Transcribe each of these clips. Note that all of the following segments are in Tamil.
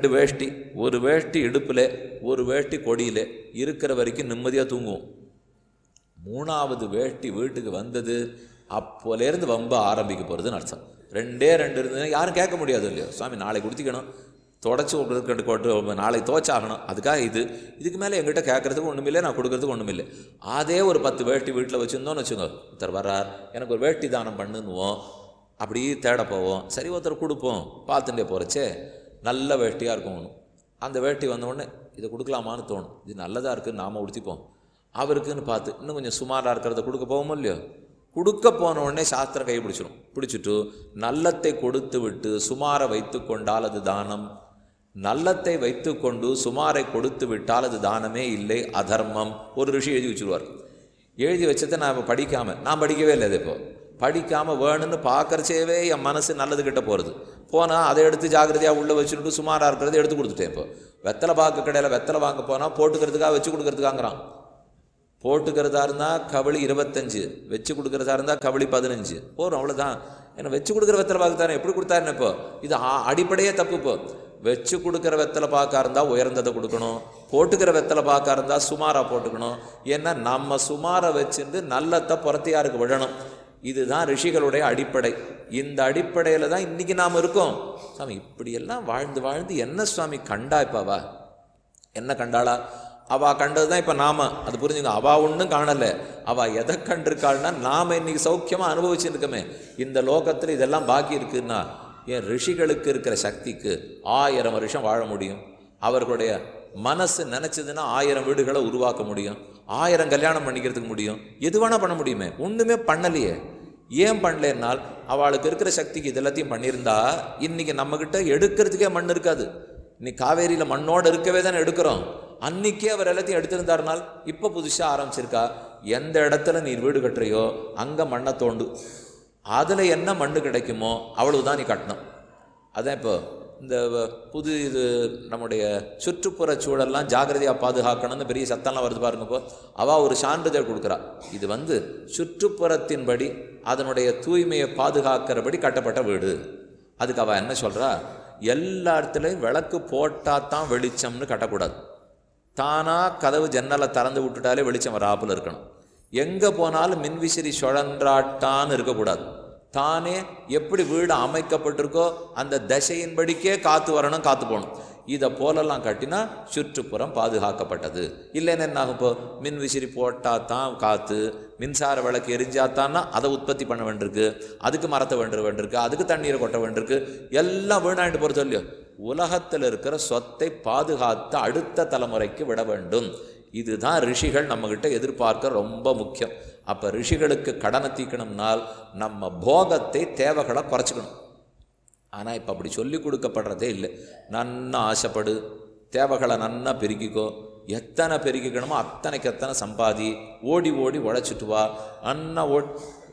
ரெண்டு வேஷ்டி ஒரு வேஷ்டி இடுப்பில் ஒரு வேஷ்டி கொடியில் இருக்கிற வரைக்கும் நிம்மதியாக தூங்குவோம் மூணாவது வேஷ்டி வீட்டுக்கு வந்தது அப்போலேருந்து வம்ப ஆரம்பிக்க போகிறதுன்னு அர்த்தம் ரெண்டே ரெண்டு இருந்தது யாரும் கேட்க முடியாது இல்லையோ சுவாமி நாளை குடிச்சிக்கணும் தொடச்சி கொடுக்கறது கொட்டு நாளை தோச்சாகணும் அதுக்காக இது இதுக்கு மேலே எங்கிட்ட கேட்குறதுக்கு ஒன்றுமில்லை நான் கொடுக்கறதுக்கு ஒன்றுமில்லை அதே ஒரு பத்து வேட்டி வீட்டில் வச்சுருந்தோன்னு வச்சுக்கோங்க ஒருத்தர் வர்றார் எனக்கு ஒரு வேட்டி தானம் பண்ணுன்னுவோம் அப்படியே தேட போவோம் சரி ஒருத்தர் கொடுப்போம் பார்த்துட்டே போகிறச்சே நல்ல வேட்டியாக இருக்கும் ஒன்று அந்த வேட்டி வந்தோடனே இதை கொடுக்கலாமான்னு தோணும் இது நல்லதாக இருக்குதுன்னு நாம் உடுத்திப்போம் அவருக்குன்னு பார்த்து இன்னும் கொஞ்சம் சுமாராக இருக்கிறத கொடுக்க போகமோ இல்லையோ கொடுக்க போன உடனே சாஸ்திரம் கைப்பிடிச்சிடும் பிடிச்சிட்டு நல்லத்தை கொடுத்து விட்டு சுமாரை வைத்து கொண்டால் அது தானம் நல்லத்தை வைத்து கொண்டு சுமாரை கொடுத்து விட்டால் அது தானமே இல்லை அதர்மம் ஒரு ரிஷி எழுதி வச்சுருவார் எழுதி வச்சதை நான் இப்போ படிக்காமல் நான் படிக்கவே இல்லை இது இப்போ படிக்காமல் வேணும்னு பார்க்குறச்சேவே என் மனசு நல்லது கிட்ட போகிறது போனால் அதை எடுத்து ஜாகிரதையாக உள்ளே வச்சுட்டு சுமாராக இருக்கிறத எடுத்து கொடுத்துட்டேன் இப்போ வெத்தலை பார்க்க கடையில் வெத்தலை வாங்க போனால் போட்டுக்கிறதுக்காக வச்சு கொடுக்கறதுக்காங்கிறான் போட்டுக்கிறதா இருந்தால் கவளி இருபத்தஞ்சு வச்சு கொடுக்குறதா இருந்தால் கவளி பதினஞ்சு போகிறோம் அவ்வளோதான் ஏன்னா வச்சு கொடுக்குற வெத்தலை பாக்கு தானே எப்படி கொடுத்தாருன்னு இப்போ இது அடிப்படையே தப்பு இப்போ வச்சு கொடுக்குற வெத்தலை பாக்காக இருந்தால் உயர்ந்ததை கொடுக்கணும் போட்டுக்கிற வெத்தலை பாக்காக இருந்தால் சுமாராக போட்டுக்கணும் ஏன்னா நம்ம சுமாராக வச்சுருந்து நல்லத்தை புறத்தையாருக்கு விழணும் இதுதான் ரிஷிகளுடைய அடிப்படை இந்த அடிப்படையில் தான் இன்றைக்கி நாம் இருக்கோம் சாமி இப்படியெல்லாம் வாழ்ந்து வாழ்ந்து என்ன சுவாமி கண்டா இப்போ அவா என்ன கண்டாளா அவா கண்டது தான் இப்போ நாம அது புரிஞ்சுங்க அவா ஒன்றும் காணலை அவா எதை கண்டிருக்காள்னா நாம் இன்னைக்கு சௌக்கியமாக அனுபவிச்சுருக்கோமே இந்த லோகத்தில் இதெல்லாம் பாக்கி இருக்குன்னா என் ரிஷிகளுக்கு இருக்கிற சக்திக்கு ஆயிரம் வருஷம் வாழ முடியும் அவர்களுடைய மனசு நினச்சதுன்னா ஆயிரம் வீடுகளை உருவாக்க முடியும் ஆயிரம் கல்யாணம் பண்ணிக்கிறதுக்கு முடியும் எது வேணால் பண்ண முடியுமே ஒன்றுமே பண்ணலையே ஏன் பண்ணலன்னால் அவளுக்கு இருக்கிற சக்திக்கு இது எல்லாத்தையும் பண்ணியிருந்தா இன்றைக்கி நம்மக்கிட்ட எடுக்கிறதுக்கே மண் இருக்காது இன்னைக்கு காவேரியில் மண்ணோடு இருக்கவே தானே எடுக்கிறோம் அன்னைக்கே அவர் எல்லாத்தையும் எடுத்திருந்தாருனால் இப்போ புதுசாக ஆரம்பிச்சிருக்கா எந்த இடத்துல நீ வீடு கட்டுறையோ அங்கே மண்ணை தோண்டு அதில் என்ன மண் கிடைக்குமோ அவ்வளவுதான் நீ கட்டணும் அதான் இப்போ இந்த புது இது நம்முடைய சுற்றுப்புற சூழல்லாம் ஜாகிரதையாக பாதுகாக்கணும்னு பெரிய சத்தம்லாம் வருது பாருங்கப்போ அவள் ஒரு சான்றிதழ் கொடுக்குறா இது வந்து சுற்றுப்புறத்தின்படி அதனுடைய தூய்மையை பாதுகாக்கிறபடி கட்டப்பட்ட வீடு அதுக்கு அவள் என்ன சொல்கிறா எல்லா இடத்துலையும் விளக்கு போட்டால் தான் வெளிச்சம்னு கட்டக்கூடாது தானாக கதவு ஜன்னலை திறந்து விட்டுட்டாலே வெளிச்சம் வராப்பில் இருக்கணும் எங்கே போனாலும் மின்விசிறி சுழன்றாட்டான்னு இருக்கக்கூடாது தானே எப்படி வீடு அமைக்கப்பட்டிருக்கோ அந்த தசையின்படிக்கே காத்து வரணும் காத்து போகணும் இதை போலெல்லாம் கட்டினா சுற்றுப்புறம் பாதுகாக்கப்பட்டது இல்லைன்னு என்ன ஆகும் இப்போ மின் விசிறி போட்டால் தான் காற்று மின்சார விளக்கு எரிஞ்சாத்தான்னா அதை உற்பத்தி பண்ண வேண்டியிருக்கு அதுக்கு மரத்தை வேண்டு வேண்டியிருக்கு அதுக்கு தண்ணீரை கொட்ட வேண்டியிருக்கு எல்லாம் வீணாகிட்டு போகிற சொல்லியோ உலகத்தில் இருக்கிற சொத்தை பாதுகாத்து அடுத்த தலைமுறைக்கு விட வேண்டும் இதுதான் ரிஷிகள் நம்மக்கிட்ட எதிர்பார்க்க ரொம்ப முக்கியம் அப்போ ரிஷிகளுக்கு கடனை தீக்கணும்னால் நம்ம போகத்தை தேவைகளை குறைச்சிக்கணும் ஆனால் இப்போ அப்படி சொல்லி கொடுக்கப்படுறதே இல்லை நன்னா ஆசைப்படு தேவைகளை நன்னா பெருக்கிக்கோ எத்தனை பெருக்கிக்கணுமோ அத்தனைக்கு எத்தனை சம்பாதி ஓடி ஓடி உழைச்சிட்டு வா அண்ணா ஓ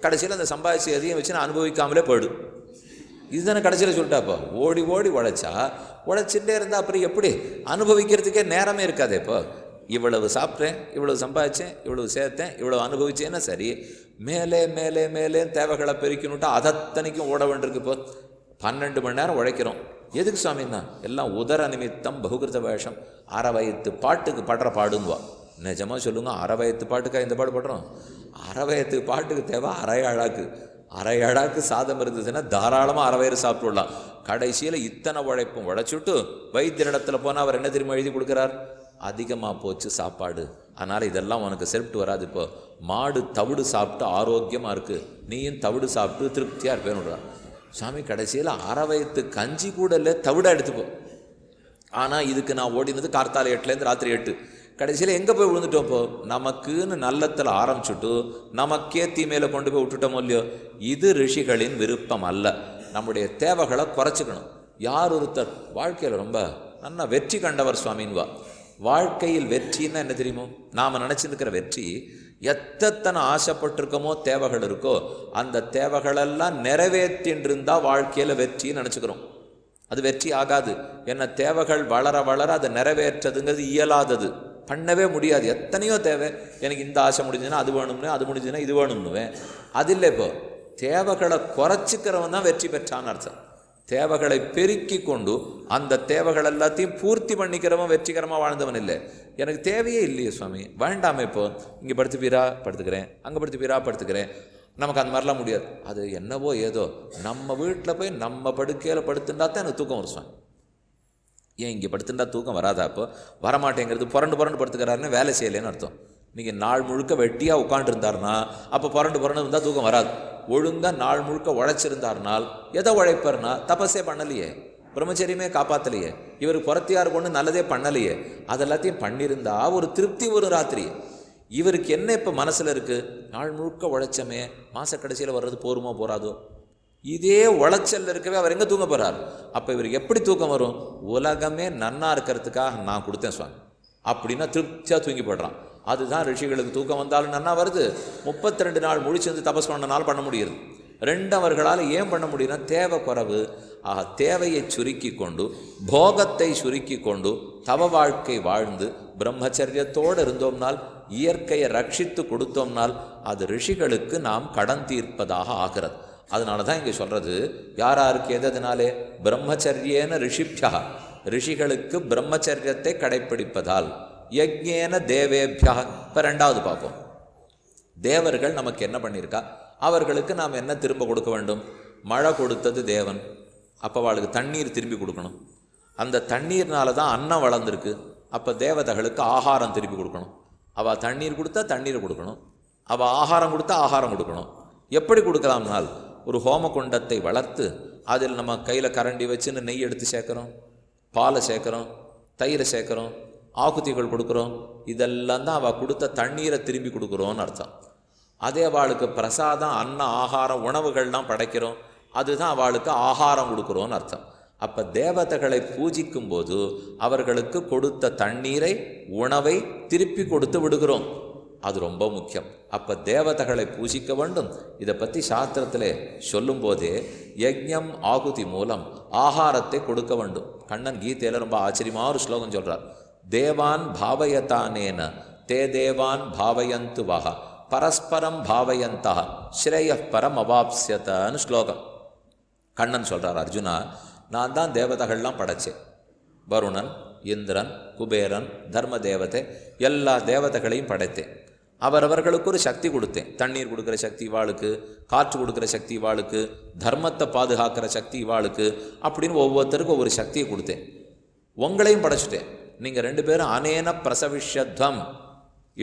கடைசியில் அந்த சம்பாதிச்சு எதையும் வச்சு நான் அனுபவிக்காமலே போயிடு இதுதானே கடைசியில் சொல்லிட்டாப்பா ஓடி ஓடி உழைச்சா உழைச்சிட்டே இருந்தால் அப்புறம் எப்படி அனுபவிக்கிறதுக்கே நேரமே இருக்காதே இப்போ இவ்வளவு சாப்பிட்டேன் இவ்வளவு சம்பாதிச்சேன் இவ்வளவு சேர்த்தேன் இவ்வளவு அனுபவிச்சேன்னா சரி மேலே மேலே மேலே தேவைகளை பெருக்கணுட்டா அதத்தனைக்கும் ஓட வேண்டியிருக்கு இப்போ பன்னெண்டு மணி நேரம் உழைக்கிறோம் எதுக்கு சுவாமின்னா எல்லாம் உதர நிமித்தம் பகுகிருத்த வேஷம் அறவயத்து பாட்டுக்கு பாடுற பாடுங்குவா நிஜமாக சொல்லுங்க அறவயத்து பாட்டுக்கா இந்த பாடு படுறோம் அறவயத்து பாட்டுக்கு தேவை அரை அழாக்கு அரை அழாக்கு சாதம் இருந்ததுன்னா தாராளமாக அறவயிறு சாப்பிட்டுடலாம் கடைசியில் இத்தனை உழைப்பும் உழைச்சுட்டு வைத்தியரிடத்தில் போனால் அவர் என்ன திரும்ப எழுதி கொடுக்குறார் அதிகமாக போச்சு சாப்பாடு அதனால் இதெல்லாம் உனக்கு செப்ட் வராது இப்போ மாடு தவிடு சாப்பிட்டு ஆரோக்கியமாக இருக்குது நீயும் தவிடு சாப்பிட்டு திருப்தியாக இருப்பேன்னு சாமி கடைசியில் அறவயத்து கஞ்சி கூட இல்லை தவிடாக எடுத்துப்போ ஆனால் இதுக்கு நான் ஓடினது கார்த்தால எட்டுலேருந்து ராத்திரி எட்டு கடைசியில் எங்கே போய் விழுந்துட்டோம் இப்போ நமக்குன்னு நல்லத்தில் ஆரம்பிச்சுட்டு நமக்கே தீமையில் கொண்டு போய் விட்டுட்டோமோ இல்லையோ இது ரிஷிகளின் விருப்பம் அல்ல நம்முடைய தேவைகளை குறைச்சிக்கணும் யார் ஒருத்தர் வாழ்க்கையில் ரொம்ப நல்லா வெற்றி கண்டவர் சுவாமின்வா வாழ்க்கையில் வெற்றின்னா என்ன தெரியுமோ நாம் நினச்சிருக்கிற வெற்றி எத்தனை ஆசைப்பட்டிருக்கோமோ தேவைகள் இருக்கோ அந்த தேவைகளெல்லாம் நிறைவேற்றின்னு இருந்தால் வாழ்க்கையில் வெற்றின்னு நினச்சிக்கிறோம் அது வெற்றி ஆகாது என்ன தேவைகள் வளர வளர அதை நிறைவேற்றதுங்கிறது இயலாதது பண்ணவே முடியாது எத்தனையோ தேவை எனக்கு இந்த ஆசை முடிஞ்சுன்னா அது வேணும்னு அது முடிஞ்சுன்னா இது வேணும்னுவேன் அது இல்லை இப்போ தேவைகளை குறைச்சிக்கிறவன் தான் வெற்றி பெற்றான்னு அர்த்தம் தேவைகளை பெருக்கி கொண்டு அந்த தேவைகள் எல்லாத்தையும் பூர்த்தி பண்ணிக்கிறவன் வெற்றிகரமாக வாழ்ந்தவன் இல்லை எனக்கு தேவையே இல்லையே சுவாமி வேண்டாமே இப்போ இங்கே படுத்துப்பீரா படுத்துக்கிறேன் அங்கே படுத்துப்பீரா படுத்துக்கிறேன் நமக்கு அந்த மாதிரிலாம் முடியாது அது என்னவோ ஏதோ நம்ம வீட்டில் போய் நம்ம படுக்கையில் படுத்துட்டா தான் எனக்கு தூக்கம் வரும் சுவாமி ஏன் இங்கே படுத்துட்டா தூக்கம் வராதா அப்போ வரமாட்டேங்கிறது புரண்டு புரண்டு படுத்துக்கிறாருன்னு வேலை செய்யலைன்னு அர்த்தம் நீங்கள் நாள் முழுக்க வெட்டியாக உட்காண்டிருந்தார்னா அப்போ புரண்டு புரண்டு இருந்தால் தூக்கம் வராது ஒழுங்காக நாள் முழுக்க உழைச்சிருந்தார்னால் எதை உழைப்பார்னா தபஸே பண்ணலையே பிரம்மச்சரியமே காப்பாற்றலையே இவர் புறத்தியார் கொண்டு நல்லதே பண்ணலையே அதெல்லாத்தையும் பண்ணியிருந்தா ஒரு திருப்தி ஒரு ராத்திரி இவருக்கு என்ன இப்போ மனசில் இருக்குது நாள் முழுக்க உழைச்சமே மாத கடைசியில் வர்றது போருமோ போராதோ இதே உளைச்சல் இருக்கவே அவர் எங்கே தூங்க போகிறார் அப்போ இவருக்கு எப்படி தூக்கம் வரும் உலகமே நன்னா இருக்கிறதுக்காக நான் கொடுத்தேன் சுவாமி அப்படின்னா திருப்தியாக தூங்கி போடுறான் அதுதான் ரிஷிகளுக்கு தூக்கம் வந்தாலும் நன்னா வருது முப்பத்தி ரெண்டு நாள் முழிச்சிருந்து தபஸ் பண்ணனால பண்ண முடியுது ரெண்டு அவர்களால் ஏன் பண்ண முடியும்னா தேவை குறவு ஆக தேவையை சுருக்கி கொண்டு போகத்தை சுருக்கி கொண்டு தவ வாழ்க்கை வாழ்ந்து பிரம்மச்சரியத்தோடு இருந்தோம்னால் இயற்கையை ரட்சித்து கொடுத்தோம்னால் அது ரிஷிகளுக்கு நாம் கடன் தீர்ப்பதாக ஆகிறது அதனால தான் இங்கே சொல்கிறது யார் யாருக்கு எதனாலே பிரம்மச்சரியேன ரிஷிப்யா ரிஷிகளுக்கு பிரம்மச்சரியத்தை கடைப்பிடிப்பதால் யஜ்ஞேன தேவேபியாக இப்போ ரெண்டாவது பார்ப்போம் தேவர்கள் நமக்கு என்ன பண்ணியிருக்கா அவர்களுக்கு நாம் என்ன திரும்ப கொடுக்க வேண்டும் மழை கொடுத்தது தேவன் அப்போ அவளுக்கு தண்ணீர் திரும்பி கொடுக்கணும் அந்த தண்ணீர்னால தான் அன்னம் வளர்ந்துருக்கு அப்போ தேவதைகளுக்கு ஆகாரம் திருப்பி கொடுக்கணும் அவள் தண்ணீர் கொடுத்தா தண்ணீர் கொடுக்கணும் அவள் ஆகாரம் கொடுத்தா ஆகாரம் கொடுக்கணும் எப்படி கொடுக்கலாம்னால் ஒரு ஹோம குண்டத்தை வளர்த்து அதில் நம்ம கையில் கரண்டி வச்சுன்னு நெய் எடுத்து சேர்க்குறோம் பாலை சேர்க்குறோம் தயிரை சேர்க்குறோம் ஆகுதிகள் கொடுக்குறோம் இதெல்லாம் தான் அவள் கொடுத்த தண்ணீரை திரும்பி கொடுக்குறோன்னு அர்த்தம் அதே அவளுக்கு பிரசாதம் அன்ன ஆகாரம் உணவுகள்லாம் படைக்கிறோம் அதுதான் அவளுக்கு ஆகாரம் கொடுக்குறோன்னு அர்த்தம் அப்போ தேவதைகளை பூஜிக்கும் போது அவர்களுக்கு கொடுத்த தண்ணீரை உணவை திருப்பி கொடுத்து விடுகிறோம் அது ரொம்ப முக்கியம் அப்போ தேவதைகளை பூஜிக்க வேண்டும் இதை பற்றி சாஸ்திரத்தில் சொல்லும்போதே யஜ்யம் ஆகுதி மூலம் ஆகாரத்தை கொடுக்க வேண்டும் கண்ணன் கீதையில் ரொம்ப ஆச்சரியமாக ஒரு ஸ்லோகம் சொல்கிறார் தேவான் பாவயத்தானேன தே தேவான் பாவயந்து வக பரஸ்பரம் பாவயந்த ஸ்ரேய பரம் அவாப்சியத்தன்னு ஸ்லோகம் கண்ணன் சொல்கிறார் அர்ஜுனா நான் தான் தேவதைகள்லாம் படைச்சேன் வருணன் இந்திரன் குபேரன் தர்ம தேவதை எல்லா தேவதைகளையும் படைத்தேன் அவரவர்களுக்கு ஒரு சக்தி கொடுத்தேன் தண்ணீர் கொடுக்குற சக்தி இவாளுக்கு காற்று கொடுக்குற சக்தி இவாளுக்கு தர்மத்தை பாதுகாக்கிற சக்தி இவாளுக்கு அப்படின்னு ஒவ்வொருத்தருக்கும் ஒவ்வொரு சக்தியை கொடுத்தேன் உங்களையும் படைச்சிட்டேன் நீங்கள் ரெண்டு பேரும் அனேன பிரசவிஷத்வம்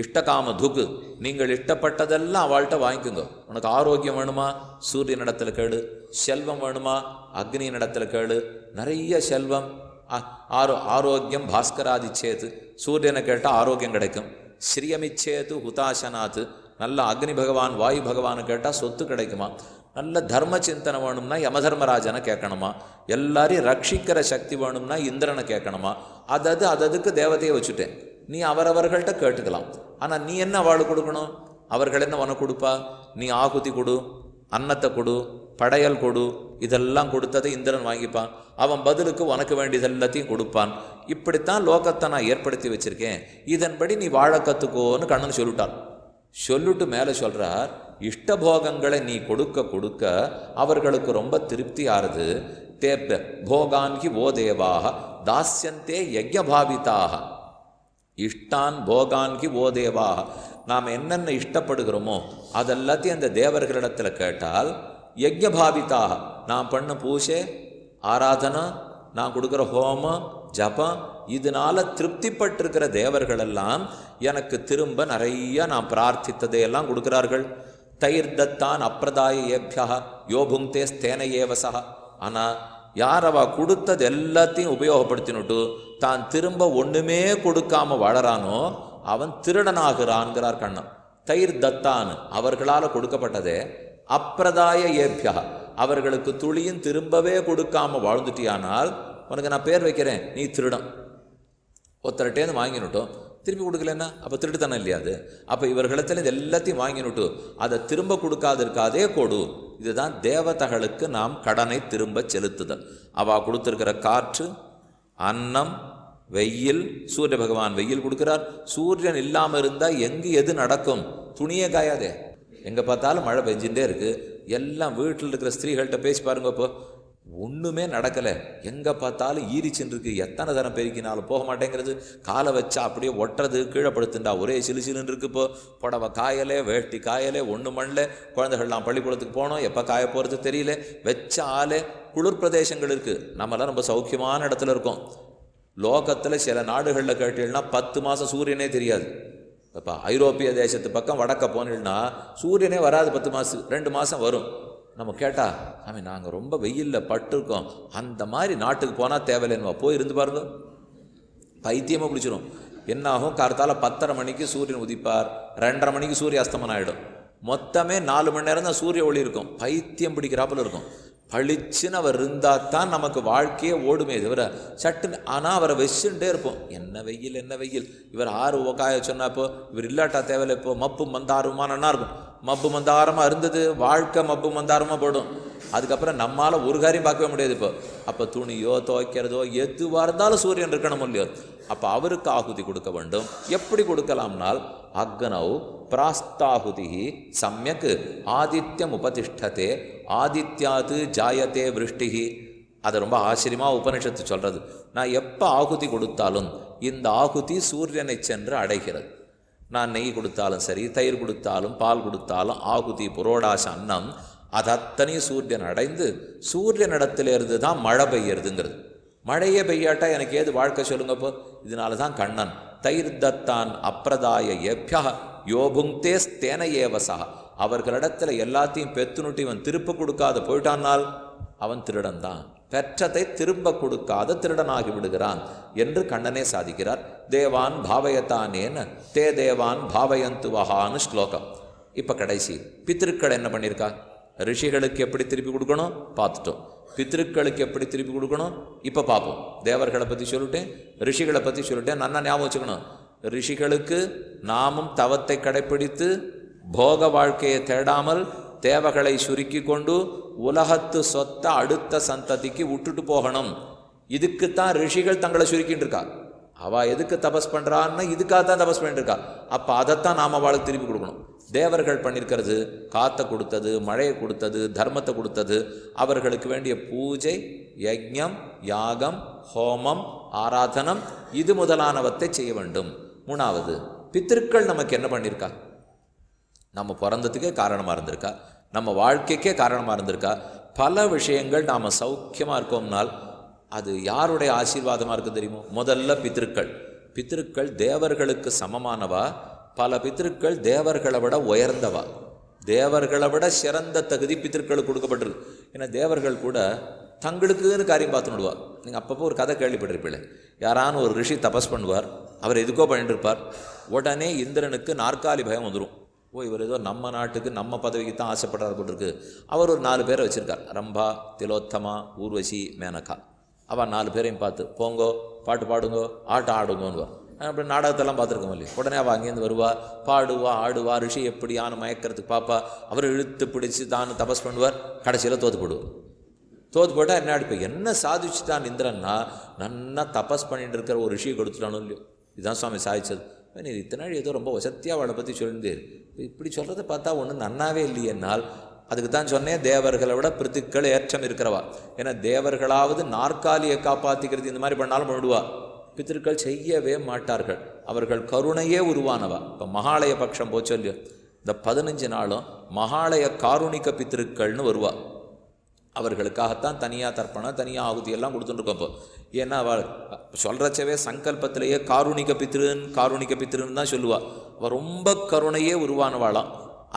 இஷ்டகாம துக்கு நீங்கள் இஷ்டப்பட்டதெல்லாம் அவள்கிட்ட வாங்கிக்கோங்க உனக்கு ஆரோக்கியம் வேணுமா சூரியன் இடத்துல கேடு செல்வம் வேணுமா அக்னியின் இடத்துல கேடு நிறைய செல்வம் ஆரோ ஆரோக்கியம் சேத்து சூரியனை கேட்டால் ஆரோக்கியம் கிடைக்கும் ஸ்ரீயமிச்சேது ஹுதாசனாத்து நல்ல அக்னி பகவான் வாயு பகவான் கேட்டால் சொத்து கிடைக்குமா நல்ல தர்ம சிந்தனை வேணும்னா யமதர்மராஜனை கேட்கணுமா எல்லாரையும் ரட்சிக்கிற சக்தி வேணும்னா இந்திரனை கேட்கணுமா அதது அததுக்கு தேவதையை வச்சுட்டேன் நீ அவரவர்கள்ட்ட கேட்டுக்கலாம் ஆனால் நீ என்ன வாழ் கொடுக்கணும் அவர்கள் என்ன உனக்கு கொடுப்பா நீ ஆகுதி கொடு அன்னத்தை கொடு படையல் கொடு இதெல்லாம் கொடுத்ததை இந்திரன் வாங்கிப்பான் அவன் பதிலுக்கு உனக்கு வேண்டியது எல்லாத்தையும் கொடுப்பான் இப்படித்தான் லோகத்தை நான் ஏற்படுத்தி வச்சுருக்கேன் இதன்படி நீ வாழ கற்றுக்கோன்னு கண்ணன் சொல்லிட்டான் சொல்லிட்டு மேலே சொல்கிறார் இஷ்டபோகங்களை நீ கொடுக்க கொடுக்க அவர்களுக்கு ரொம்ப திருப்தி ஆறுது தேப்ப போகான்கி ஓ தேவாக தாஸ்யந்தே யஜ்யபாவிதாக இஷ்டான் போகான்கி ஓ தேவாக நாம் என்னென்ன இஷ்டப்படுகிறோமோ அதெல்லாத்தையும் அந்த தேவர்களிடத்தில் கேட்டால் யஜ்யபாவிதாக நான் பண்ண பூஜை ஆராதனை நான் கொடுக்குற ஹோமம் ஜபம் இதனால் திருப்திப்பட்டிருக்கிற தேவர்களெல்லாம் எனக்கு திரும்ப நிறைய நான் பிரார்த்தித்ததையெல்லாம் கொடுக்குறார்கள் தத்தான் அப்பிரதாய ஏபியா யோ புங்கே ஸ்தேன ஏவசா ஆனால் யார் அவ கொடுத்தது எல்லாத்தையும் உபயோகப்படுத்தினுட்டு தான் திரும்ப ஒன்றுமே கொடுக்காம வளரானோ அவன் திருடனாகிறான்கிறார் கண்ணன் தயிர் தத்தான் அவர்களால் கொடுக்கப்பட்டதே அப்பிரதாய ஏபியா அவர்களுக்கு துளியும் திரும்பவே கொடுக்காம வாழ்ந்துட்டியானால் உனக்கு நான் பேர் வைக்கிறேன் நீ திருடம் ஒருத்தர்கிட்டேருந்து வாங்கினுட்டோம் திருப்பி கொடுக்கலன்னா அப்போ திருட்டுத்தனம் இல்லையா அது அப்போ இவர்களிடத்தில் இது எல்லாத்தையும் வாங்கினுட்டு அதை திரும்ப கொடுக்காதிருக்க கொடு இதுதான் தேவதகளுக்கு நாம் கடனை திரும்ப செலுத்துதல் அவா கொடுத்துருக்கிற காற்று அன்னம் வெயில் சூரிய பகவான் வெயில் கொடுக்கிறார் சூரியன் இல்லாமல் இருந்தால் எங்கே எது நடக்கும் துணியே காயாதே எங்கே பார்த்தாலும் மழை பெஞ்சுட்டே இருக்குது எல்லாம் வீட்டில் இருக்கிற ஸ்திரீகள்கிட்ட பேசி பாருங்க இப்போ ஒன்றுமே நடக்கலை எங்கே பார்த்தாலும் ஈரிச்சுருக்கு எத்தனை தரம் பெருக்கினாலும் போக மாட்டேங்கிறது காலை வச்சா அப்படியே ஒட்டுறது கீழப்படுத்துண்டா ஒரே சிலு சிலுன்னு இருக்குது இப்போ புடவை காயலே வேட்டி காயலே ஒன்று மண்ணில் குழந்தைகள்லாம் பள்ளிக்கூடத்துக்கு போனோம் எப்போ காய போகிறது தெரியல வச்ச ஆளே குளிர் பிரதேசங்கள் இருக்குது நம்மளாம் ரொம்ப சௌக்கியமான இடத்துல இருக்கோம் லோகத்தில் சில நாடுகளில் கேட்டீங்கன்னா பத்து மாதம் சூரியனே தெரியாது இப்போ ஐரோப்பிய தேசத்து பக்கம் வடக்க போனீங்கன்னா சூரியனே வராது பத்து மாதம் ரெண்டு மாதம் வரும் நம்ம கேட்டால் சாமி நாங்கள் ரொம்ப வெயிலில் பட்டுருக்கோம் அந்த மாதிரி நாட்டுக்கு போனால் தேவையில்லைன்னு போய் இருந்து பாருங்க பைத்தியமாக பிடிச்சிரும் என்னாகும் கார்த்தால் பத்தரை மணிக்கு சூரியன் உதிப்பார் ரெண்டரை மணிக்கு சூரிய அஸ்தமனம் ஆகிடும் மொத்தமே நாலு மணி நேரம் தான் சூரிய ஒளி இருக்கும் பைத்தியம் பிடிக்கிறாப்பில் இருக்கும் பழிச்சுன்னு அவர் இருந்தால் தான் நமக்கு வாழ்க்கையே ஓடுமே தவிர சட்டுன்னு ஆனால் அவரை வச்சுட்டே இருப்போம் என்ன வெயில் என்ன வெயில் இவர் ஆறு உக்காய சொன்னப்போ இவர் இல்லாட்டா தேவையில்லை இப்போ மப்பு மந்தாரமானா இருக்கும் மப்பு மந்தாரமாக இருந்தது வாழ்க்கை மப்பு மந்தாரமாக போடும் அதுக்கப்புறம் நம்மளால் ஒரு காரியம் பார்க்கவே முடியாது இப்போ அப்போ துணியோ துவைக்கிறதோ எதுவாக இருந்தாலும் சூரியன் இருக்கணும் இல்லையோ அப்போ அவருக்கு ஆகுதி கொடுக்க வேண்டும் எப்படி கொடுக்கலாம்னால் அக்னௌ பிராஸ்தாகுதி சமயக் ஆதித்யம் உபதிஷ்டதே ஆதித்யாது ஜாயத்தே விருஷ்டி அதை ரொம்ப ஆச்சரியமாக உபனிஷத்து சொல்கிறது நான் எப்போ ஆகுதி கொடுத்தாலும் இந்த ஆகுதி சூரியனை சென்று அடைகிறது நான் நெய் கொடுத்தாலும் சரி தயிர் கொடுத்தாலும் பால் கொடுத்தாலும் ஆகுதி புரோடாச அன்னம் அது அத்தனையும் சூரியன் அடைந்து சூரியனிடத்திலிருந்து தான் மழை பெய்யறதுங்கிறது மழையே பெய்யாட்டா எனக்கு ஏது வாழ்க்கை சொல்லுங்கப்போ இதனால தான் கண்ணன் தயிர் தத்தான் அப்பிரதாய ஏப்யா யோபுங்தே ஸ்தேன ஏவசா அவர்களிடத்தில் எல்லாத்தையும் பெத்துனுட்டு இவன் திருப்ப கொடுக்காத போயிட்டானால் அவன் திருடன் தான் பெற்றதை திரும்ப கொடுக்காத திருடனாகி விடுகிறான் என்று கண்ணனே சாதிக்கிறார் தேவான் பாவயத்தானேன்னு தே தேவான் பாவயந்து ஸ்லோகம் இப்போ கடைசி பித்திருக்கள் என்ன பண்ணியிருக்கா ரிஷிகளுக்கு எப்படி திருப்பி கொடுக்கணும் பார்த்துட்டோம் பித்திருக்களுக்கு எப்படி திருப்பி கொடுக்கணும் இப்போ பார்ப்போம் தேவர்களை பற்றி சொல்லிட்டேன் ரிஷிகளை பற்றி சொல்லிட்டேன் நல்லா ஞாபகம் வச்சுக்கணும் ரிஷிகளுக்கு நாமும் தவத்தை கடைப்பிடித்து போக வாழ்க்கையை தேடாமல் தேவைகளை சுருக்கி கொண்டு உலகத்து சொத்தை அடுத்த சந்ததிக்கு விட்டுட்டு போகணும் இதுக்குத்தான் ரிஷிகள் தங்களை சுருக்கின்னு இருக்கா அவள் எதுக்கு தபஸ் பண்ணுறான்னு இதுக்காக தான் தபஸ் பண்ணிட்டு அப்போ அதைத்தான் நாம் அவளுக்கு திருப்பி கொடுக்கணும் தேவர்கள் பண்ணியிருக்கிறது காற்றை கொடுத்தது மழையை கொடுத்தது தர்மத்தை கொடுத்தது அவர்களுக்கு வேண்டிய பூஜை யஜ்யம் யாகம் ஹோமம் ஆராதனம் இது முதலானவற்றை செய்ய வேண்டும் மூணாவது பித்திருக்கள் நமக்கு என்ன பண்ணியிருக்கா நம்ம பிறந்ததுக்கே காரணமாக இருந்திருக்கா நம்ம வாழ்க்கைக்கே காரணமாக இருந்திருக்கா பல விஷயங்கள் நாம் சௌக்கியமாக இருக்கோம்னால் அது யாருடைய ஆசீர்வாதமாக இருக்குது தெரியுமோ முதல்ல பித்திருக்கள் பித்திருக்கள் தேவர்களுக்கு சமமானவா பல பித்திருக்கள் தேவர்களை விட உயர்ந்தவா தேவர்களை விட சிறந்த தகுதி பித்திருக்களுக்கு கொடுக்கப்பட்டிருக்கு ஏன்னா தேவர்கள் கூட தங்களுக்குன்னு காரியம் பார்த்து விடுவார் நீங்கள் அப்பப்போ ஒரு கதை கேள்விப்பட்டிருப்பீங்க யாரான ஒரு ரிஷி தபஸ் பண்ணுவார் அவர் எதுக்கோ பண்ணிட்டு இருப்பார் உடனே இந்திரனுக்கு நாற்காலி பயம் வந்துடும் ஓ இவர் ஏதோ நம்ம நாட்டுக்கு நம்ம பதவிக்கு தான் ஆசைப்படுறாரு போட்டிருக்கு அவர் ஒரு நாலு பேரை வச்சுருக்கார் ரம்பா திலோத்தமா ஊர்வசி மேனகா அவன் நாலு பேரையும் பார்த்து போங்கோ பாட்டு பாடுங்கோ ஆட்டம் ஆடுங்கோன்னு அப்படி நாடகத்தெல்லாம் பார்த்துருக்கோம் இல்லையா உடனே அவள் அங்கேருந்து வருவா பாடுவா ஆடுவா ரிஷி எப்படி ஆன மயக்கிறதுக்கு பாப்பா அவர் இழுத்து பிடிச்சி தான் தபஸ் பண்ணுவார் கடைசியில் தோத்து போடுவார் தோத்து போட்டால் என்ன இப்போ என்ன தான் இந்திரன்னா நன்னா தபஸ் பண்ணிட்டு இருக்கிற ஒரு ரிஷியை கொடுத்துட்டானோ இல்லையோ இதுதான் சுவாமி சாதிச்சது நீ இத்தனை ஏதோ ரொம்ப வசத்தியாக அவளை பற்றி சொல்லியிருந்தேரு இப்படி சொல்கிறத பார்த்தா ஒன்றும் நன்னாவே இல்லையென்னால் அதுக்கு தான் சொன்னேன் தேவர்களை விட பிரித்துக்கள் ஏற்றம் இருக்கிறவா ஏன்னா தேவர்களாவது நாற்காலியை காப்பாற்றிக்கிறது இந்த மாதிரி பண்ணாலும் பண்ணிடுவா பித்திருக்கள் செய்யவே மாட்டார்கள் அவர்கள் கருணையே உருவானவா இப்போ மகாலய பட்சம் போச்சு இல்லையோ இந்த பதினஞ்சு நாளும் மகாலய காருணிக்க பித்திருக்கள்னு வருவா அவர்களுக்காகத்தான் தனியாக தர்ப்பணம் தனியாக ஆகுதி எல்லாம் கொடுத்துட்டுருக்கோம் இப்போ ஏன்னா அவள் சொல்கிறச்சவே சங்கல்பத்திலேயே காருணிக்க பித்திருன்னு காருணிக்க பித்திருன்னு தான் சொல்லுவாள் அவள் ரொம்ப கருணையே உருவானவாளாம்